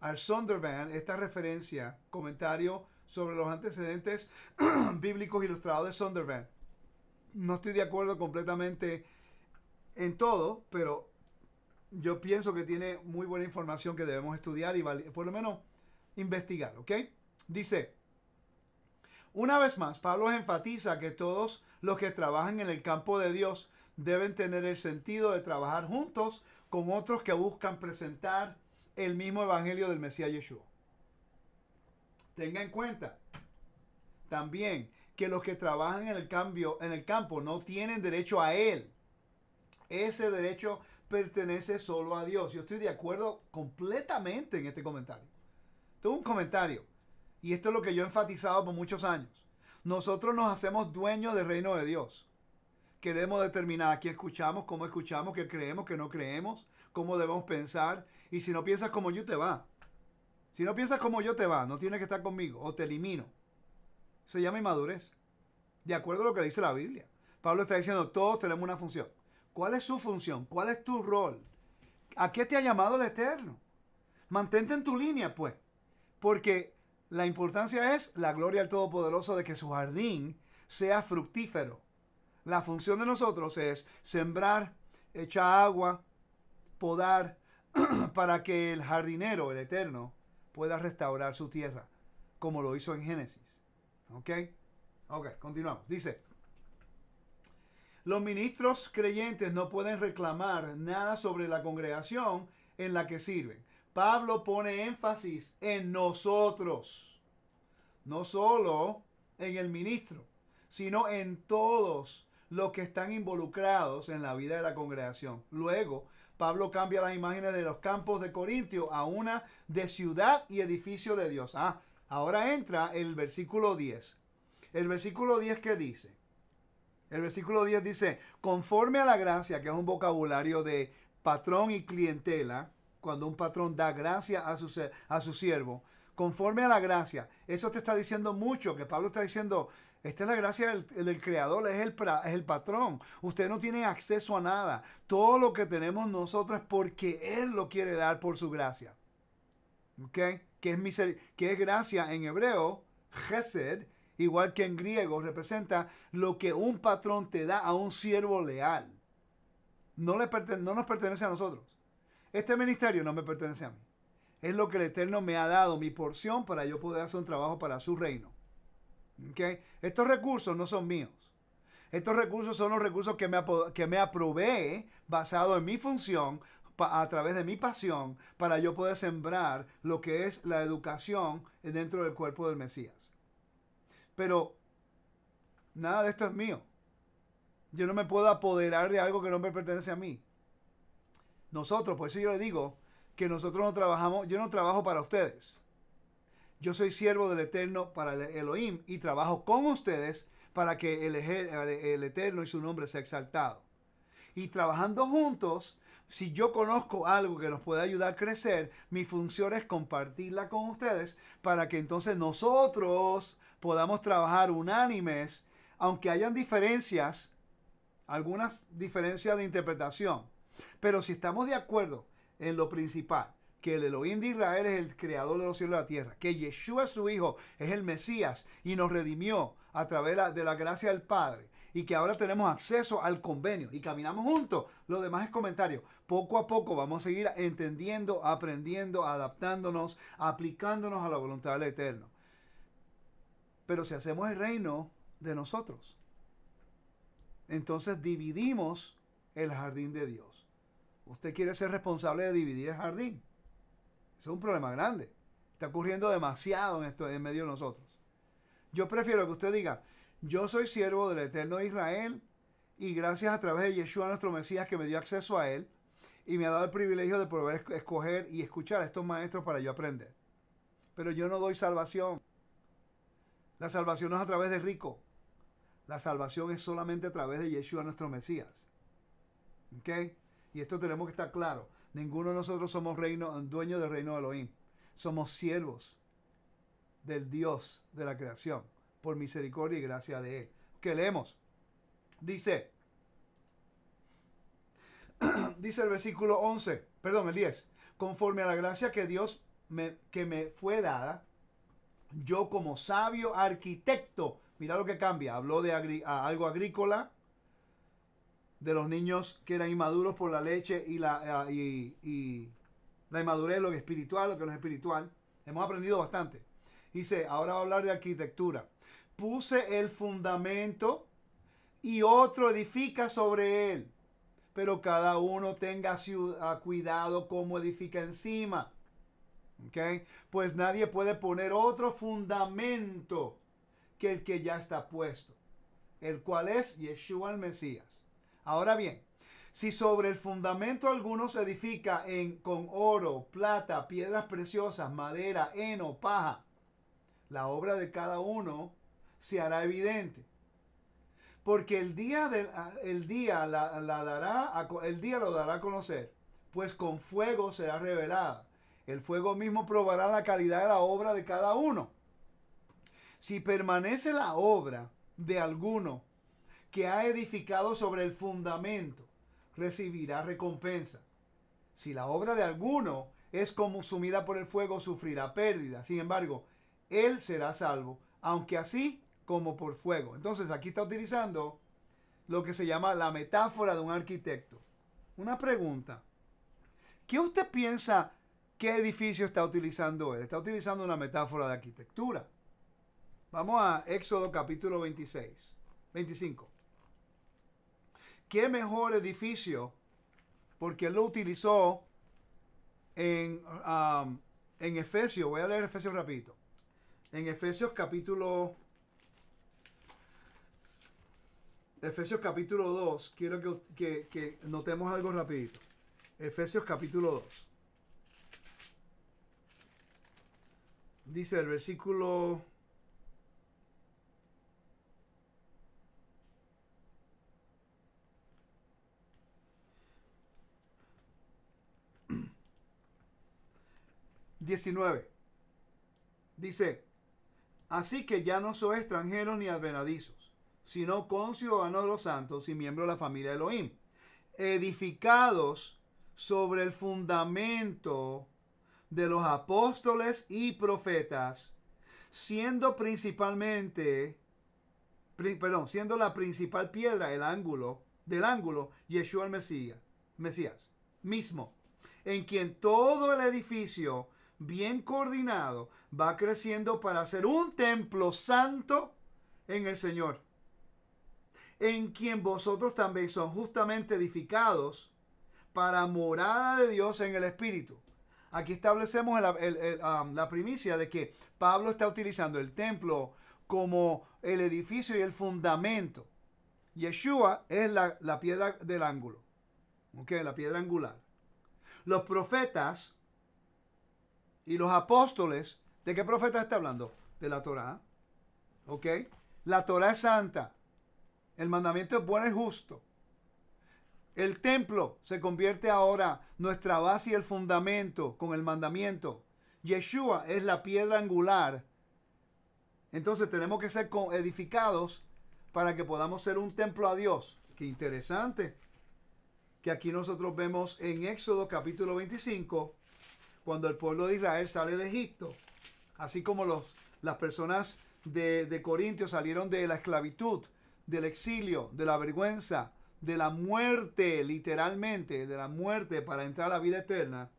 al Sonderman, esta referencia, comentario sobre los antecedentes bíblicos ilustrados de Sonderman no estoy de acuerdo completamente en todo, pero yo pienso que tiene muy buena información que debemos estudiar y por lo menos investigar, ¿ok? Dice, una vez más, Pablo enfatiza que todos los que trabajan en el campo de Dios deben tener el sentido de trabajar juntos con otros que buscan presentar el mismo evangelio del Mesías Yeshua. Tenga en cuenta también que los que trabajan en el, cambio, en el campo no tienen derecho a él. Ese derecho pertenece solo a Dios. Yo estoy de acuerdo completamente en este comentario. Tengo un comentario. Y esto es lo que yo he enfatizado por muchos años. Nosotros nos hacemos dueños del reino de Dios. Queremos determinar a escuchamos, cómo escuchamos, qué creemos, qué no creemos, cómo debemos pensar. Y si no piensas como yo, te va. Si no piensas como yo, te va. No tienes que estar conmigo o te elimino se llama inmadurez. De acuerdo a lo que dice la Biblia. Pablo está diciendo, todos tenemos una función. ¿Cuál es su función? ¿Cuál es tu rol? ¿A qué te ha llamado el Eterno? Mantente en tu línea, pues. Porque la importancia es la gloria al Todopoderoso de que su jardín sea fructífero. La función de nosotros es sembrar, echar agua, podar, para que el jardinero, el Eterno, pueda restaurar su tierra, como lo hizo en Génesis. ¿Ok? continuamos. Dice, los ministros creyentes no pueden reclamar nada sobre la congregación en la que sirven. Pablo pone énfasis en nosotros, no solo en el ministro, sino en todos los que están involucrados en la vida de la congregación. Luego, Pablo cambia las imágenes de los campos de Corintio a una de ciudad y edificio de Dios. Ah, Ahora entra el versículo 10. El versículo 10 que dice. El versículo 10 dice, conforme a la gracia, que es un vocabulario de patrón y clientela, cuando un patrón da gracia a su, a su siervo, conforme a la gracia. Eso te está diciendo mucho, que Pablo está diciendo, esta es la gracia del, Creador, es el, es el patrón. Usted no tiene acceso a nada. Todo lo que tenemos nosotros es porque Él lo quiere dar por su gracia. ¿Ok? que es, que es gracia en hebreo, Gesed, igual que en griego, representa lo que un patrón te da a un siervo leal. No, no nos pertenece a nosotros. Este ministerio no me pertenece a mí. Es lo que el Eterno me ha dado, mi porción, para yo poder hacer un trabajo para su reino. Estos recursos no son míos. Estos recursos son los recursos que me, que me aprobé basado en mi función a través de mi pasión para yo poder sembrar lo que es la educación dentro del cuerpo del Mesías. Pero nada de esto es mío. Yo no me puedo apoderar de algo que no me pertenece a mí. Nosotros, por eso yo le digo que nosotros no trabajamos, yo no trabajo para ustedes. Yo soy siervo del Eterno para Elohim y trabajo con ustedes para que el, el Eterno y su nombre sea exaltado. Y trabajando juntos, si yo conozco algo que nos puede ayudar a crecer, mi función es compartirla con ustedes para que entonces nosotros podamos trabajar unánimes, aunque hayan diferencias, algunas diferencias de interpretación. Pero si estamos de acuerdo en lo principal, que el Elohim de Israel es el creador de los cielos y la tierra, que Yeshua su hijo es el Mesías y nos redimió a través de la gracia del Padre y que ahora tenemos acceso al convenio y caminamos juntos, lo demás es comentario poco a poco vamos a seguir entendiendo, aprendiendo, adaptándonos, aplicándonos a la voluntad del Eterno. Pero si hacemos el reino de nosotros, entonces dividimos el jardín de Dios. Usted quiere ser responsable de dividir el jardín. Eso es un problema grande. Está ocurriendo demasiado en, esto, en medio de nosotros. Yo prefiero que usted diga, yo soy siervo del Eterno Israel y gracias a través de Yeshua nuestro Mesías que me dio acceso a él, y me ha dado el privilegio de poder escoger y escuchar a estos maestros para yo aprender. Pero yo no doy salvación. La salvación no es a través de rico. La salvación es solamente a través de Yeshua nuestro Mesías. ¿Ok? Y esto tenemos que estar claro. Ninguno de nosotros somos reino, dueños del reino de Elohim. Somos siervos del Dios de la creación por misericordia y gracia de Él. ¿Qué leemos. Dice, dice el versículo 11, perdón, el 10, conforme a la gracia que Dios me, que me fue dada, yo como sabio arquitecto, mira lo que cambia, habló de algo agrícola, de los niños que eran inmaduros por la leche y la, y, la inmadurez, lo espiritual, lo que no es espiritual. Hemos aprendido bastante. Dice, ahora va a hablar de arquitectura. Puse el fundamento y otro edifica sobre él pero cada uno tenga ah, cuidado cómo edifica encima. ¿Okay? Pues nadie puede poner otro fundamento que el que ya está puesto, el cual es Yeshua el Mesías. Ahora bien, si sobre el fundamento alguno se edifica con oro, plata, piedras preciosas, madera, heno, paja, la obra de cada uno se hará evidente, porque el día, ah, el día la, dará, el día lo dará a conocer, pues con fuego será revelada. El fuego mismo probará la calidad de la obra de cada uno. Si permanece la obra de alguno que ha edificado sobre el fundamento, recibirá recompensa. Si la obra de alguno es consumida por el fuego, sufrirá pérdida. Sin embargo, él será salvo, aunque así como por fuego. Entonces aquí está utilizando lo que se llama la metáfora de un arquitecto. Una pregunta. ¿Qué usted piensa qué edificio está utilizando él? Está utilizando una metáfora de arquitectura. Vamos a Éxodo capítulo 26, 25. ¿Qué mejor edificio? Porque él lo utilizó en, um, en Efesios. Voy a leer Efesios rapidito. En Efesios capítulo Efesios capítulo 2, quiero que, notemos algo rapidito. Efesios capítulo 2. Dice el versículo... 19. Dice, así que ya no soy extranjero ni advenadizos sino con ciudadanos de los santos y miembros de la familia Elohim, edificados sobre el fundamento de los apóstoles y profetas, siendo principalmente, perdón, siendo la principal piedra el ángulo, del ángulo, Yeshua el Mesías, Mesías mismo, en quien todo el edificio bien coordinado va creciendo para ser un templo santo en el Señor en quien vosotros también son justamente edificados para morada de Dios en el Espíritu. Aquí establecemos la um, primicia de que Pablo está utilizando el templo como el edificio y el fundamento. Yeshua es la, piedra del ángulo, okay, la piedra angular. Los profetas y los apóstoles, ¿de qué profeta está hablando? De la Torá. ¿Ok? La Torá es santa. El mandamiento es bueno y justo. El templo se convierte ahora nuestra base y el fundamento con el mandamiento. Yeshua es la piedra angular. Entonces tenemos que ser edificados para que podamos ser un templo a Dios. Qué interesante. Que aquí nosotros vemos en Éxodo capítulo 25, cuando el pueblo de Israel sale de Egipto, así como los, las personas de, de salieron de la esclavitud del exilio, de la vergüenza, de la muerte, literalmente, de la muerte para entrar a la vida eterna.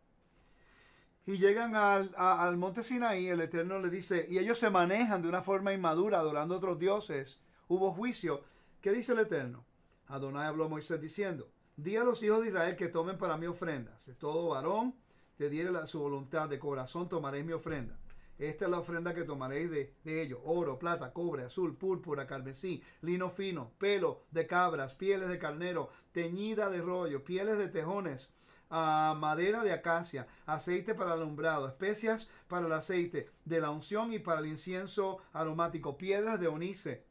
Y llegan al, monte Sinaí, el Eterno le dice, y ellos se manejan de una forma inmadura, adorando a otros dioses. Hubo juicio. ¿Qué dice el Eterno? Adonai habló a Moisés diciendo, di a los hijos de Israel que tomen para mí ofrendas. todo varón, te diere la, su voluntad, de corazón tomaré mi ofrenda. Esta es la ofrenda que tomaréis de, ellos. Oro, plata, cobre, azul, púrpura, carmesí, lino fino, pelo de cabras, pieles de carnero, teñida de rollo, pieles de tejones, ah, madera de acacia, aceite para alumbrado, especias para el aceite de la unción y para el incienso aromático, piedras de onice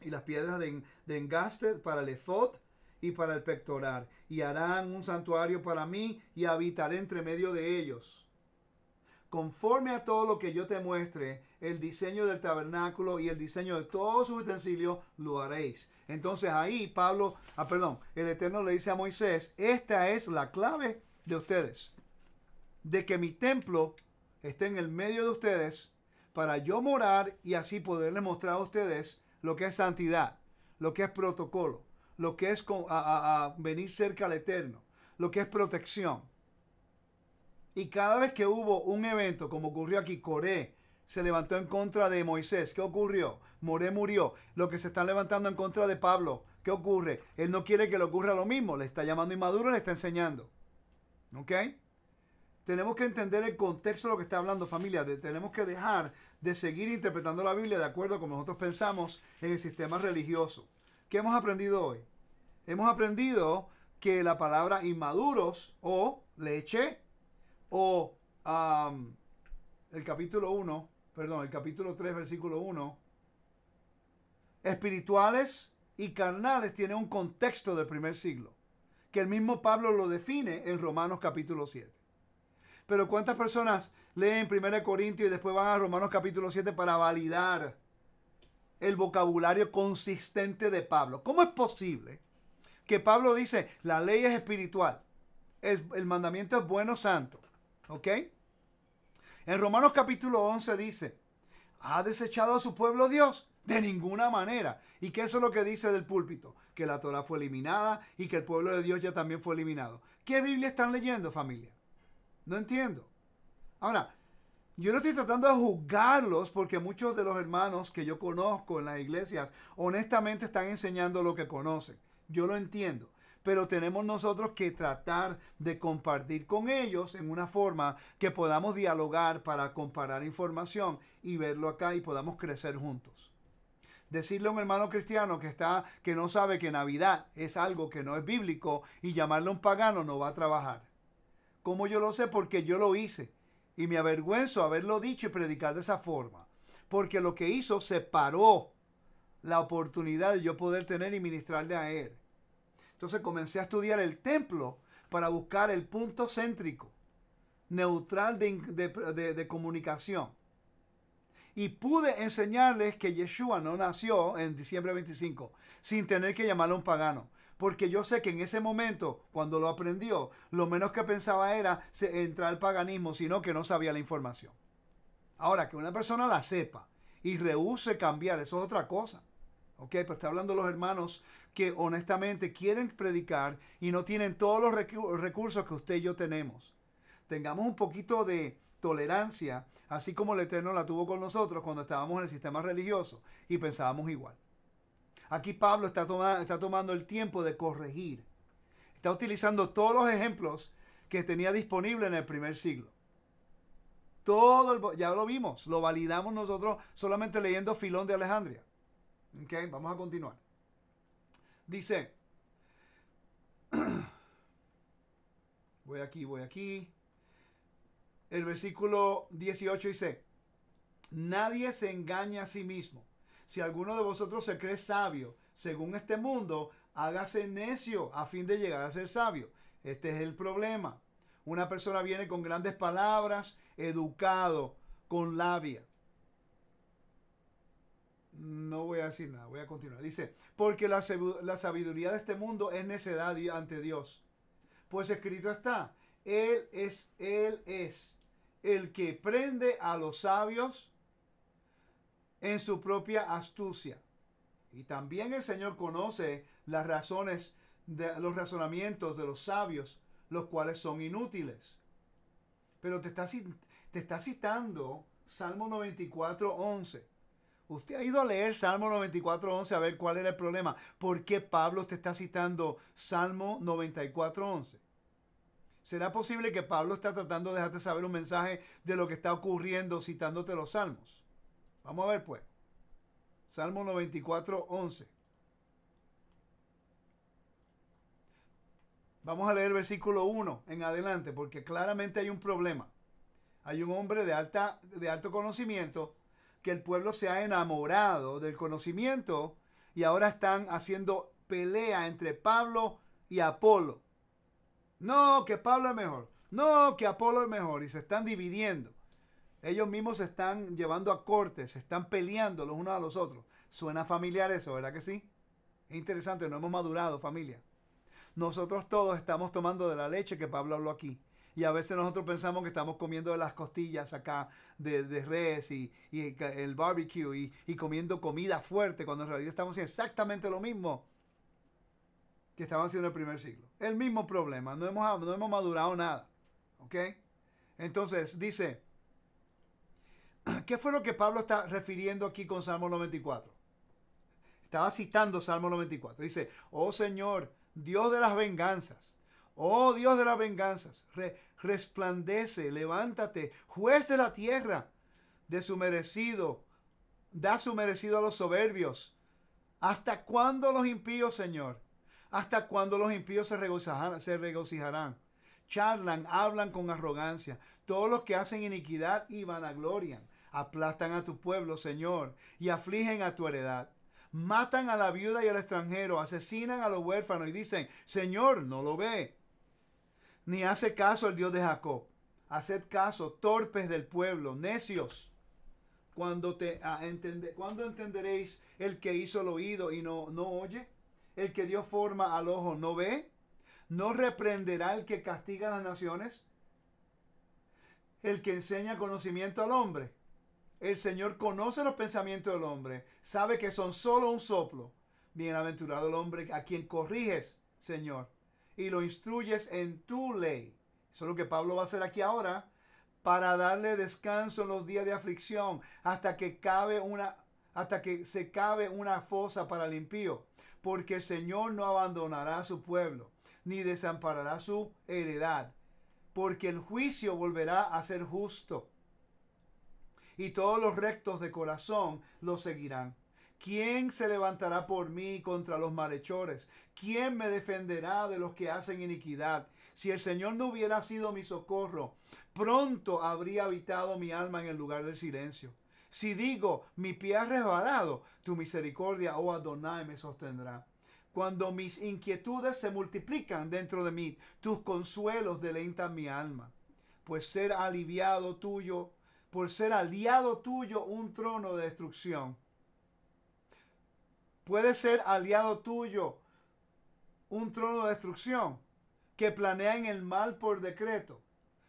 y las piedras de, de engaste para el efod y para el pectoral. Y harán un santuario para mí y habitaré entre medio de ellos conforme a todo lo que yo te muestre, el diseño del tabernáculo y el diseño de todos sus utensilios, lo haréis. Entonces ahí Pablo, ah, perdón, el Eterno le dice a Moisés, esta es la clave de ustedes, de que mi templo esté en el medio de ustedes para yo morar y así poderle mostrar a ustedes lo que es santidad, lo que es protocolo, lo que es venir cerca al Eterno, lo que es protección. Y cada vez que hubo un evento, como ocurrió aquí, Coré se levantó en contra de Moisés. ¿Qué ocurrió? Moré murió. Lo que se están levantando en contra de Pablo, ¿qué ocurre? Él no quiere que le ocurra lo mismo. Le está llamando inmaduro, le está enseñando. ¿Ok? Tenemos que entender el contexto de lo que está hablando familia. tenemos que dejar de seguir interpretando la Biblia de acuerdo con nosotros pensamos en el sistema religioso. ¿Qué hemos aprendido hoy? Hemos aprendido que la palabra inmaduros o leche o um, el capítulo 1, perdón, el capítulo 3, versículo 1. Espirituales y carnales tiene un contexto del primer siglo, que el mismo Pablo lo define en Romanos capítulo 7. Pero ¿cuántas personas leen 1 Corintios y después van a Romanos capítulo 7 para validar el vocabulario consistente de Pablo? ¿Cómo es posible que Pablo dice, la ley es espiritual, el mandamiento es bueno, santo, ¿Ok? En Romanos capítulo 11 dice, ha desechado a su pueblo Dios de ninguna manera. ¿Y qué eso es lo que dice del púlpito? Que la Torah fue eliminada y que el pueblo de Dios ya también fue eliminado. ¿Qué Biblia están leyendo, familia? No entiendo. Ahora, yo no estoy tratando de juzgarlos porque muchos de los hermanos que yo conozco en las iglesias honestamente están enseñando lo que conocen. Yo lo entiendo pero tenemos nosotros que tratar de compartir con ellos en una forma que podamos dialogar para comparar información y verlo acá y podamos crecer juntos. Decirle a un hermano cristiano que está que no sabe que Navidad es algo que no es bíblico y llamarlo un pagano no va a trabajar. ¿Cómo yo lo sé? Porque yo lo hice y me avergüenzo haberlo dicho y predicar de esa forma, porque lo que hizo separó la oportunidad de yo poder tener y ministrarle a él. Entonces comencé a estudiar el templo para buscar el punto céntrico, neutral de, comunicación. Y pude enseñarles que Yeshua no nació en diciembre 25, sin tener que llamarlo un pagano. Porque yo sé que en ese momento, cuando lo aprendió, lo menos que pensaba era entrar al paganismo, sino que no sabía la información. Ahora, que una persona la sepa y rehúse cambiar, eso es otra cosa. Ok, pero pues está hablando los hermanos que honestamente quieren predicar y no tienen todos los recursos que usted y yo tenemos. Tengamos un poquito de tolerancia, así como el Eterno la tuvo con nosotros cuando estábamos en el sistema religioso y pensábamos igual. Aquí Pablo está, tomando el tiempo de corregir. Está utilizando todos los ejemplos que tenía disponible en el primer siglo. Todo ya lo vimos, lo validamos nosotros solamente leyendo Filón de Alejandría vamos a continuar. Dice, voy aquí, voy aquí. El versículo 18 dice, nadie se engaña a sí mismo. Si alguno de vosotros se cree sabio, según este mundo, hágase necio a fin de llegar a ser sabio. Este es el problema. Una persona viene con grandes palabras, educado, con labia. No voy a decir nada, voy a continuar. Dice, porque la, sabiduría de este mundo es necedad ante Dios. Pues escrito está, Él es, Él es el que prende a los sabios en su propia astucia. Y también el Señor conoce las razones, de, los razonamientos de los sabios, los cuales son inútiles. Pero te está, te está citando Salmo 94, 11. Usted ha ido a leer Salmo 94.11 a ver cuál era el problema. ¿Por qué Pablo te está citando Salmo 94.11? ¿Será posible que Pablo está tratando de dejarte saber un mensaje de lo que está ocurriendo citándote los salmos? Vamos a ver pues. Salmo 94.11. Vamos a leer versículo 1 en adelante porque claramente hay un problema. Hay un hombre de, alta, de alto conocimiento que el pueblo se ha enamorado del conocimiento y ahora están haciendo pelea entre Pablo y Apolo. No, que Pablo es mejor. No, que Apolo es mejor. Y se están dividiendo. Ellos mismos se están llevando a corte, se están peleando los unos a los otros. Suena familiar eso, ¿verdad que sí? Es interesante, no hemos madurado familia. Nosotros todos estamos tomando de la leche que Pablo habló aquí. Y a veces nosotros pensamos que estamos comiendo de las costillas acá de, res y, el barbecue y, comiendo comida fuerte, cuando en realidad estamos haciendo exactamente lo mismo que estaban haciendo en el primer siglo. El mismo problema, no hemos, no hemos madurado nada. ¿Ok? Entonces dice, ¿qué fue lo que Pablo está refiriendo aquí con Salmo 94? Estaba citando Salmo 94. Dice, oh Señor, Dios de las venganzas Oh Dios de las venganzas, resplandece, levántate, juez de la tierra, de su merecido, da su merecido a los soberbios. ¿Hasta cuándo los impíos, Señor? ¿Hasta cuándo los impíos se regocijarán? Se regocijarán? Charlan, hablan con arrogancia. Todos los que hacen iniquidad y vanaglorian, aplastan a tu pueblo, Señor, y afligen a tu heredad. Matan a la viuda y al extranjero, asesinan a los huérfanos y dicen, Señor, no lo ve ni hace caso el Dios de Jacob. Haced caso, torpes del pueblo, necios. Cuando, te, ah, entenderéis el que hizo el oído y no, no oye? ¿El que dio forma al ojo no ve? ¿No reprenderá el que castiga a las naciones? ¿El que enseña conocimiento al hombre? El Señor conoce los pensamientos del hombre, sabe que son solo un soplo. Bienaventurado el hombre a quien corriges, Señor y lo instruyes en tu ley. Eso es lo que Pablo va a hacer aquí ahora para darle descanso en los días de aflicción hasta que cabe una hasta que se cabe una fosa para el impío, porque el Señor no abandonará a su pueblo, ni desamparará su heredad, porque el juicio volverá a ser justo, y todos los rectos de corazón lo seguirán. ¿Quién se levantará por mí contra los malhechores? ¿Quién me defenderá de los que hacen iniquidad? Si el Señor no hubiera sido mi socorro, pronto habría habitado mi alma en el lugar del silencio. Si digo, mi pie ha resbalado, tu misericordia, oh Adonai, me sostendrá. Cuando mis inquietudes se multiplican dentro de mí, tus consuelos deleitan mi alma. Pues ser aliviado tuyo, por ser aliado tuyo un trono de destrucción puede ser aliado tuyo un trono de destrucción que planean el mal por decreto.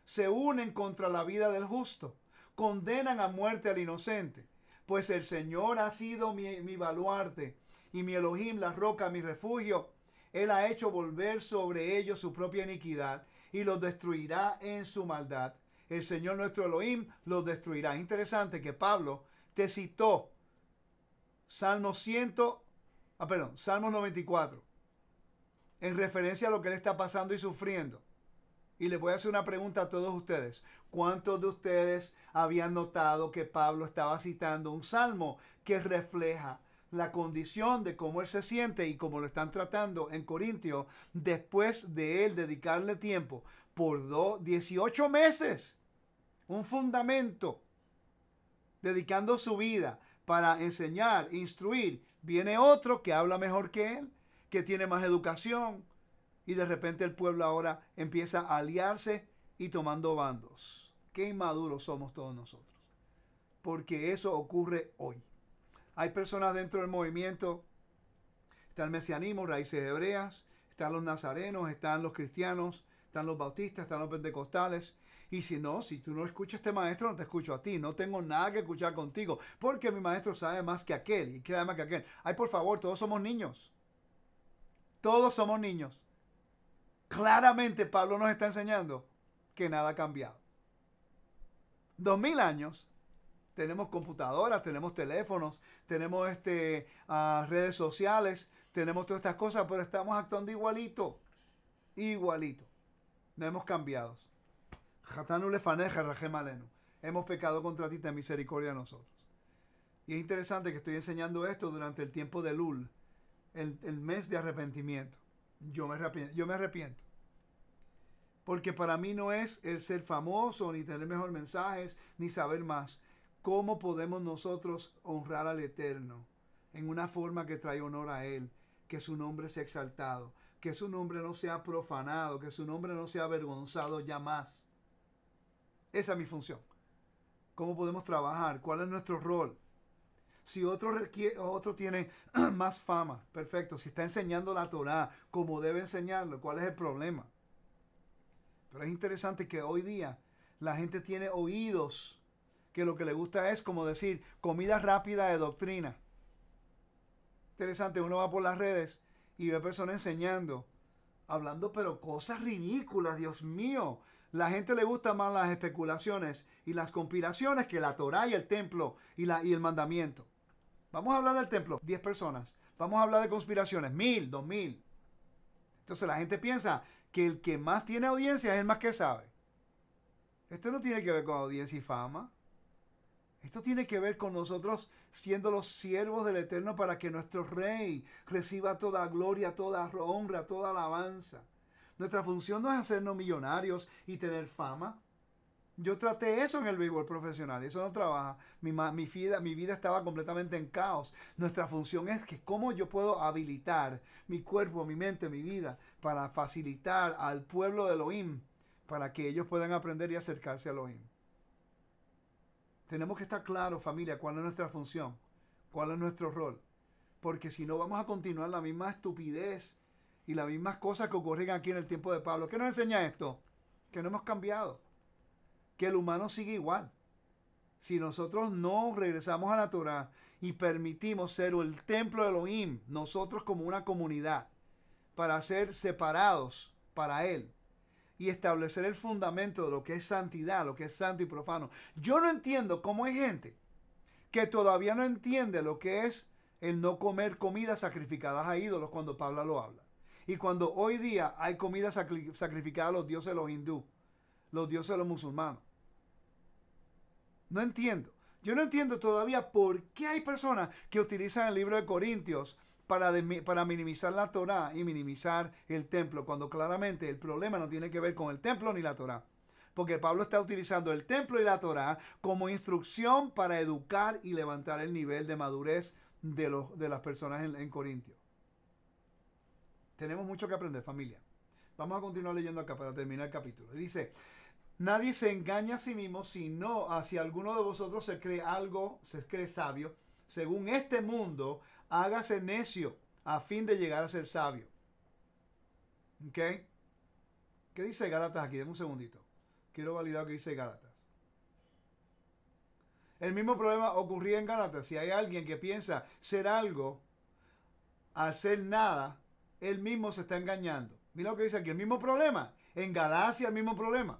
Se unen contra la vida del justo. Condenan a muerte al inocente. Pues el Señor ha sido mi, baluarte y mi Elohim, la roca, mi refugio. Él ha hecho volver sobre ellos su propia iniquidad y los destruirá en su maldad. El Señor nuestro Elohim los destruirá. Interesante que Pablo te citó Salmo 100, ah, perdón, Salmo 94, en referencia a lo que él está pasando y sufriendo. Y les voy a hacer una pregunta a todos ustedes. ¿Cuántos de ustedes habían notado que Pablo estaba citando un salmo que refleja la condición de cómo él se siente y cómo lo están tratando en Corintios después de él dedicarle tiempo por 18 meses? Un fundamento, dedicando su vida para enseñar, instruir. Viene otro que habla mejor que él, que tiene más educación. Y de repente el pueblo ahora empieza a aliarse y tomando bandos. Qué inmaduros somos todos nosotros. Porque eso ocurre hoy. Hay personas dentro del movimiento. Está el mesianismo, raíces hebreas, están los nazarenos, están los cristianos, están los bautistas, están los pentecostales, y si no, si tú no escuchas a este maestro, no te escucho a ti. No tengo nada que escuchar contigo, porque mi maestro sabe más que aquel y queda más que aquel. Ay, por favor, todos somos niños. Todos somos niños. Claramente Pablo nos está enseñando que nada ha cambiado. Dos mil años tenemos computadoras, tenemos teléfonos, tenemos este, ah, redes sociales, tenemos todas estas cosas, pero estamos actuando igualito, igualito. No hemos cambiado. Hemos pecado contra ti, ten misericordia a nosotros. Y es interesante que estoy enseñando esto durante el tiempo de Lul, el, mes de arrepentimiento. Yo me, arrepiento, yo me arrepiento. Porque para mí no es el ser famoso, ni tener mejores mensajes, ni saber más. ¿Cómo podemos nosotros honrar al Eterno en una forma que trae honor a Él? que su nombre sea exaltado, que su nombre no sea profanado, que su nombre no sea avergonzado ya más. Esa es mi función. ¿Cómo podemos trabajar? ¿Cuál es nuestro rol? Si otro, requiere, otro tiene más fama, perfecto. Si está enseñando la Torah como debe enseñarlo, ¿cuál es el problema? Pero es interesante que hoy día la gente tiene oídos que lo que le gusta es como decir comida rápida de doctrina. Interesante, uno va por las redes y ve personas enseñando, hablando pero cosas ridículas, Dios mío. La gente le gusta más las especulaciones y las conspiraciones que la Torah y el templo y, la, y el mandamiento. Vamos a hablar del templo, 10 personas. Vamos a hablar de conspiraciones, mil, dos mil. Entonces la gente piensa que el que más tiene audiencia es el más que sabe. Esto no tiene que ver con audiencia y fama. Esto tiene que ver con nosotros siendo los siervos del Eterno para que nuestro Rey reciba toda gloria, toda honra, toda alabanza. Nuestra función no es hacernos millonarios y tener fama. Yo traté eso en el béisbol profesional, eso no trabaja. Mi, vida, mi vida estaba completamente en caos. Nuestra función es que cómo yo puedo habilitar mi cuerpo, mi mente, mi vida para facilitar al pueblo de Elohim, para que ellos puedan aprender y acercarse a Elohim. Tenemos que estar claros, familia, cuál es nuestra función, cuál es nuestro rol. Porque si no, vamos a continuar la misma estupidez y las mismas cosas que ocurren aquí en el tiempo de Pablo. ¿Qué nos enseña esto? Que no hemos cambiado, que el humano sigue igual. Si nosotros no regresamos a la Torah y permitimos ser el templo de Elohim, nosotros como una comunidad, para ser separados para Él y establecer el fundamento de lo que es santidad, lo que es santo y profano. Yo no entiendo cómo hay gente que todavía no entiende lo que es el no comer comida sacrificadas a ídolos cuando Pablo lo habla. Y cuando hoy día hay comida sacrificada a los dioses de los hindú, los dioses de los musulmanos. No entiendo. Yo no entiendo todavía por qué hay personas que utilizan el libro de Corintios para, para minimizar la Torá y minimizar el templo, cuando claramente el problema no tiene que ver con el templo ni la Torá. Porque Pablo está utilizando el templo y la Torá como instrucción para educar y levantar el nivel de madurez de, los, de las personas en, Corintios. Tenemos mucho que aprender, familia. Vamos a continuar leyendo acá para terminar el capítulo. dice, nadie se engaña a sí mismo, sino a si alguno de vosotros se cree algo, se cree sabio, según este mundo, hágase necio a fin de llegar a ser sabio. ¿Ok? ¿Qué dice Gálatas aquí? Deme un segundito. Quiero validar lo que dice Gálatas. El mismo problema ocurría en Gálatas. Si hay alguien que piensa ser algo, al ser nada, él mismo se está engañando. Mira lo que dice aquí, el mismo problema. En Galacia el mismo problema.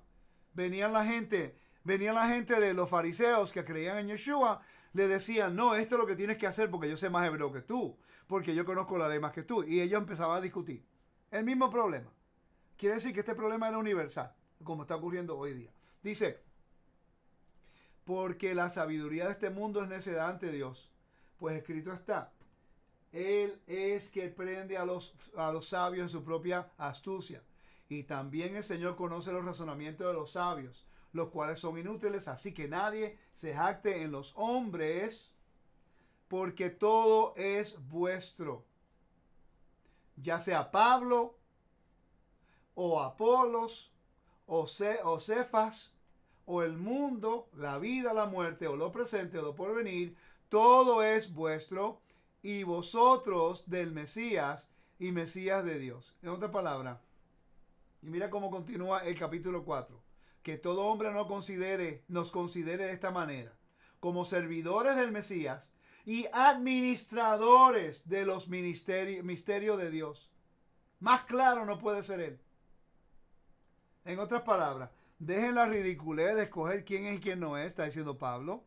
Venía la gente, venía la gente de los fariseos que creían en Yeshua, le decían, no, esto es lo que tienes que hacer porque yo sé más hebreo que tú, porque yo conozco la ley más que tú. Y ellos empezaban a discutir. El mismo problema. Quiere decir que este problema era universal, como está ocurriendo hoy día. Dice, porque la sabiduría de este mundo es necedad ante Dios. Pues escrito está, él es que prende a los, a los sabios en su propia astucia. Y también el Señor conoce los razonamientos de los sabios, los cuales son inútiles, así que nadie se jacte en los hombres, porque todo es vuestro. Ya sea Pablo, o Apolos, o, Cefas, o el mundo, la vida, la muerte, o lo presente, o lo porvenir, todo es vuestro y vosotros del Mesías y Mesías de Dios. En otra palabra, y mira cómo continúa el capítulo 4, que todo hombre no considere, nos considere de esta manera, como servidores del Mesías y administradores de los misterios de Dios. Más claro no puede ser él. En otras palabras, dejen la ridiculez de escoger quién es y quién no es, está diciendo Pablo.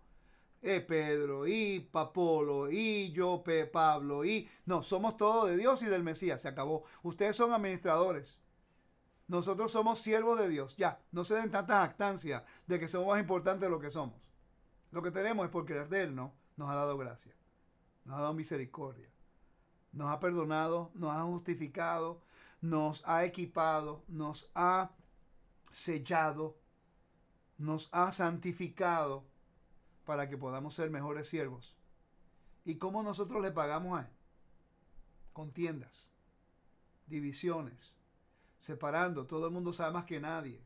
Eh, Pedro y Papolo y yo, Pablo y... No, somos todos de Dios y del Mesías, se acabó. Ustedes son administradores. Nosotros somos siervos de Dios, ya. No se den tanta actancias de que somos más importantes de lo que somos. Lo que tenemos es porque el Él ¿no? nos ha dado gracia, nos ha dado misericordia, nos ha perdonado, nos ha justificado, nos ha equipado, nos ha sellado, nos ha santificado para que podamos ser mejores siervos. ¿Y cómo nosotros le pagamos a él? Contiendas, divisiones, separando, todo el mundo sabe más que nadie,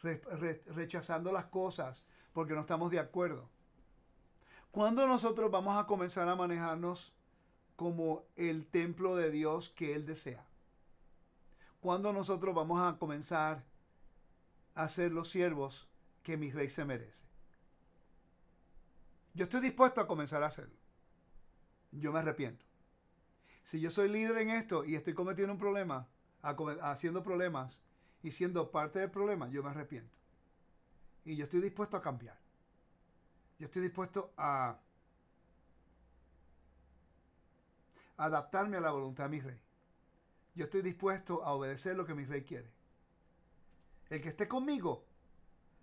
rechazando las cosas porque no estamos de acuerdo. ¿Cuándo nosotros vamos a comenzar a manejarnos como el templo de Dios que Él desea? ¿Cuándo nosotros vamos a comenzar a ser los siervos que mi rey se merece? Yo estoy dispuesto a comenzar a hacerlo. Yo me arrepiento. Si yo soy líder en esto y estoy cometiendo un problema, haciendo problemas y siendo parte del problema, yo me arrepiento. Y yo estoy dispuesto a cambiar. Yo estoy dispuesto a adaptarme a la voluntad de mi rey. Yo estoy dispuesto a obedecer lo que mi rey quiere. El que esté conmigo,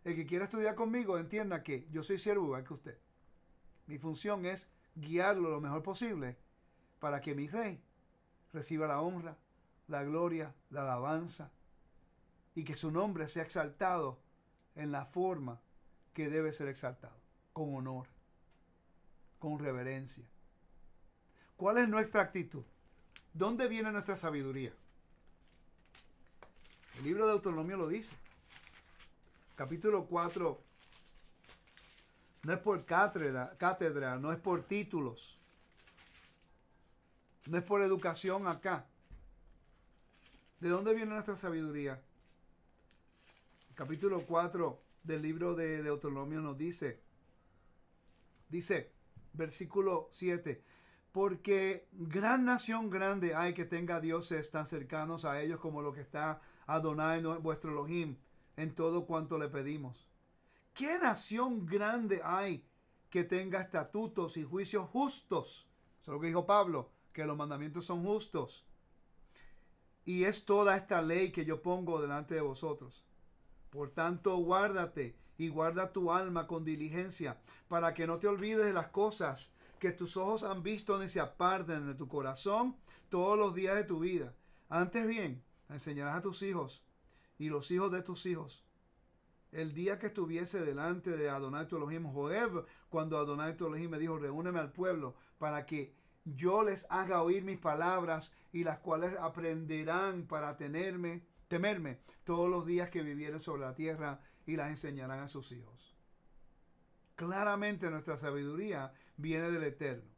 el que quiera estudiar conmigo, entienda que yo soy siervo igual que usted. Mi función es guiarlo lo mejor posible para que mi rey reciba la honra, la gloria, la alabanza y que su nombre sea exaltado en la forma que debe ser exaltado, con honor, con reverencia. ¿Cuál es nuestra actitud? ¿Dónde viene nuestra sabiduría? El libro de Autonomía lo dice. Capítulo 4, no es por cátedra, cátedra, no es por títulos. No es por educación acá. ¿De dónde viene nuestra sabiduría? capítulo 4 del libro de Deuteronomio nos dice, dice, versículo 7, porque gran nación grande hay que tenga dioses tan cercanos a ellos como lo que está Adonai vuestro Elohim en todo cuanto le pedimos. ¿Qué nación grande hay que tenga estatutos y juicios justos? Eso es lo que dijo Pablo, que los mandamientos son justos. Y es toda esta ley que yo pongo delante de vosotros. Por tanto, guárdate y guarda tu alma con diligencia, para que no te olvides de las cosas que tus ojos han visto ni se aparten de tu corazón todos los días de tu vida. Antes bien, enseñarás a tus hijos y los hijos de tus hijos el día que estuviese delante de Adonai tu Elohim Joeb, cuando Adonai tu Elohim me dijo, reúneme al pueblo para que yo les haga oír mis palabras y las cuales aprenderán para tenerme, temerme todos los días que vivieren sobre la tierra y las enseñarán a sus hijos. Claramente nuestra sabiduría viene del Eterno.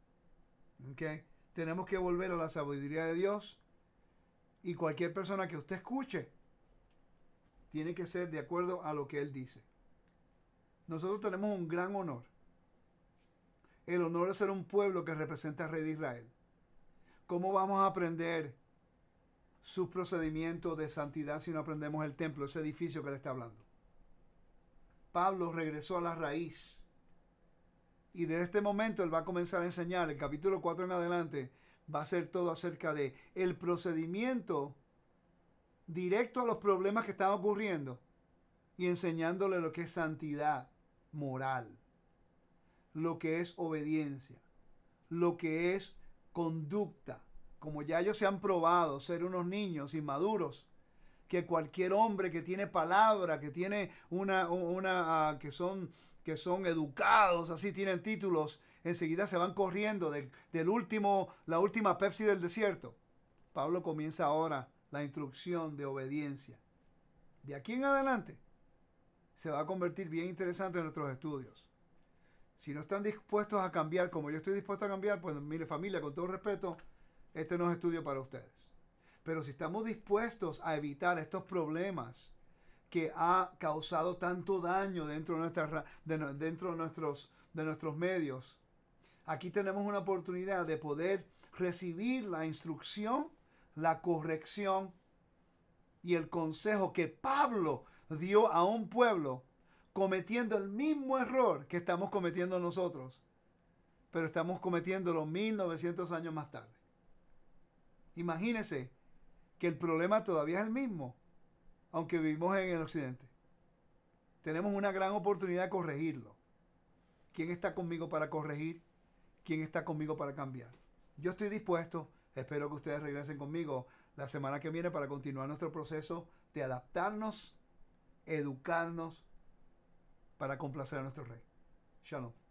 ¿Okay? Tenemos que volver a la sabiduría de Dios y cualquier persona que usted escuche tiene que ser de acuerdo a lo que Él dice. Nosotros tenemos un gran honor. El honor de ser un pueblo que representa al Rey de Israel. ¿Cómo vamos a aprender sus procedimientos de santidad si no aprendemos el templo, ese edificio que le está hablando? Pablo regresó a la raíz. Y desde este momento él va a comenzar a enseñar, el capítulo 4 en adelante, va a ser todo acerca de el procedimiento directo a los problemas que están ocurriendo y enseñándole lo que es santidad moral, lo que es obediencia, lo que es conducta. Como ya ellos se han probado ser unos niños inmaduros, que cualquier hombre que tiene palabra, que tiene una, una ah, que son que son educados, así tienen títulos, enseguida se van corriendo de, del último, la última Pepsi del desierto. Pablo comienza ahora la instrucción de obediencia. De aquí en adelante se va a convertir bien interesante en nuestros estudios. Si no están dispuestos a cambiar como yo estoy dispuesto a cambiar, pues mire familia, con todo respeto, este no es estudio para ustedes. Pero si estamos dispuestos a evitar estos problemas que ha causado tanto daño dentro de, dentro de, nuestros, de nuestros medios, aquí tenemos una oportunidad de poder recibir la instrucción la corrección y el consejo que Pablo dio a un pueblo cometiendo el mismo error que estamos cometiendo nosotros, pero estamos cometiéndolo 1900 años más tarde. Imagínese que el problema todavía es el mismo, aunque vivimos en el occidente. Tenemos una gran oportunidad de corregirlo. ¿Quién está conmigo para corregir? ¿Quién está conmigo para cambiar? Yo estoy dispuesto Espero que ustedes regresen conmigo la semana que viene para continuar nuestro proceso de adaptarnos, educarnos para complacer a nuestro rey. Shalom.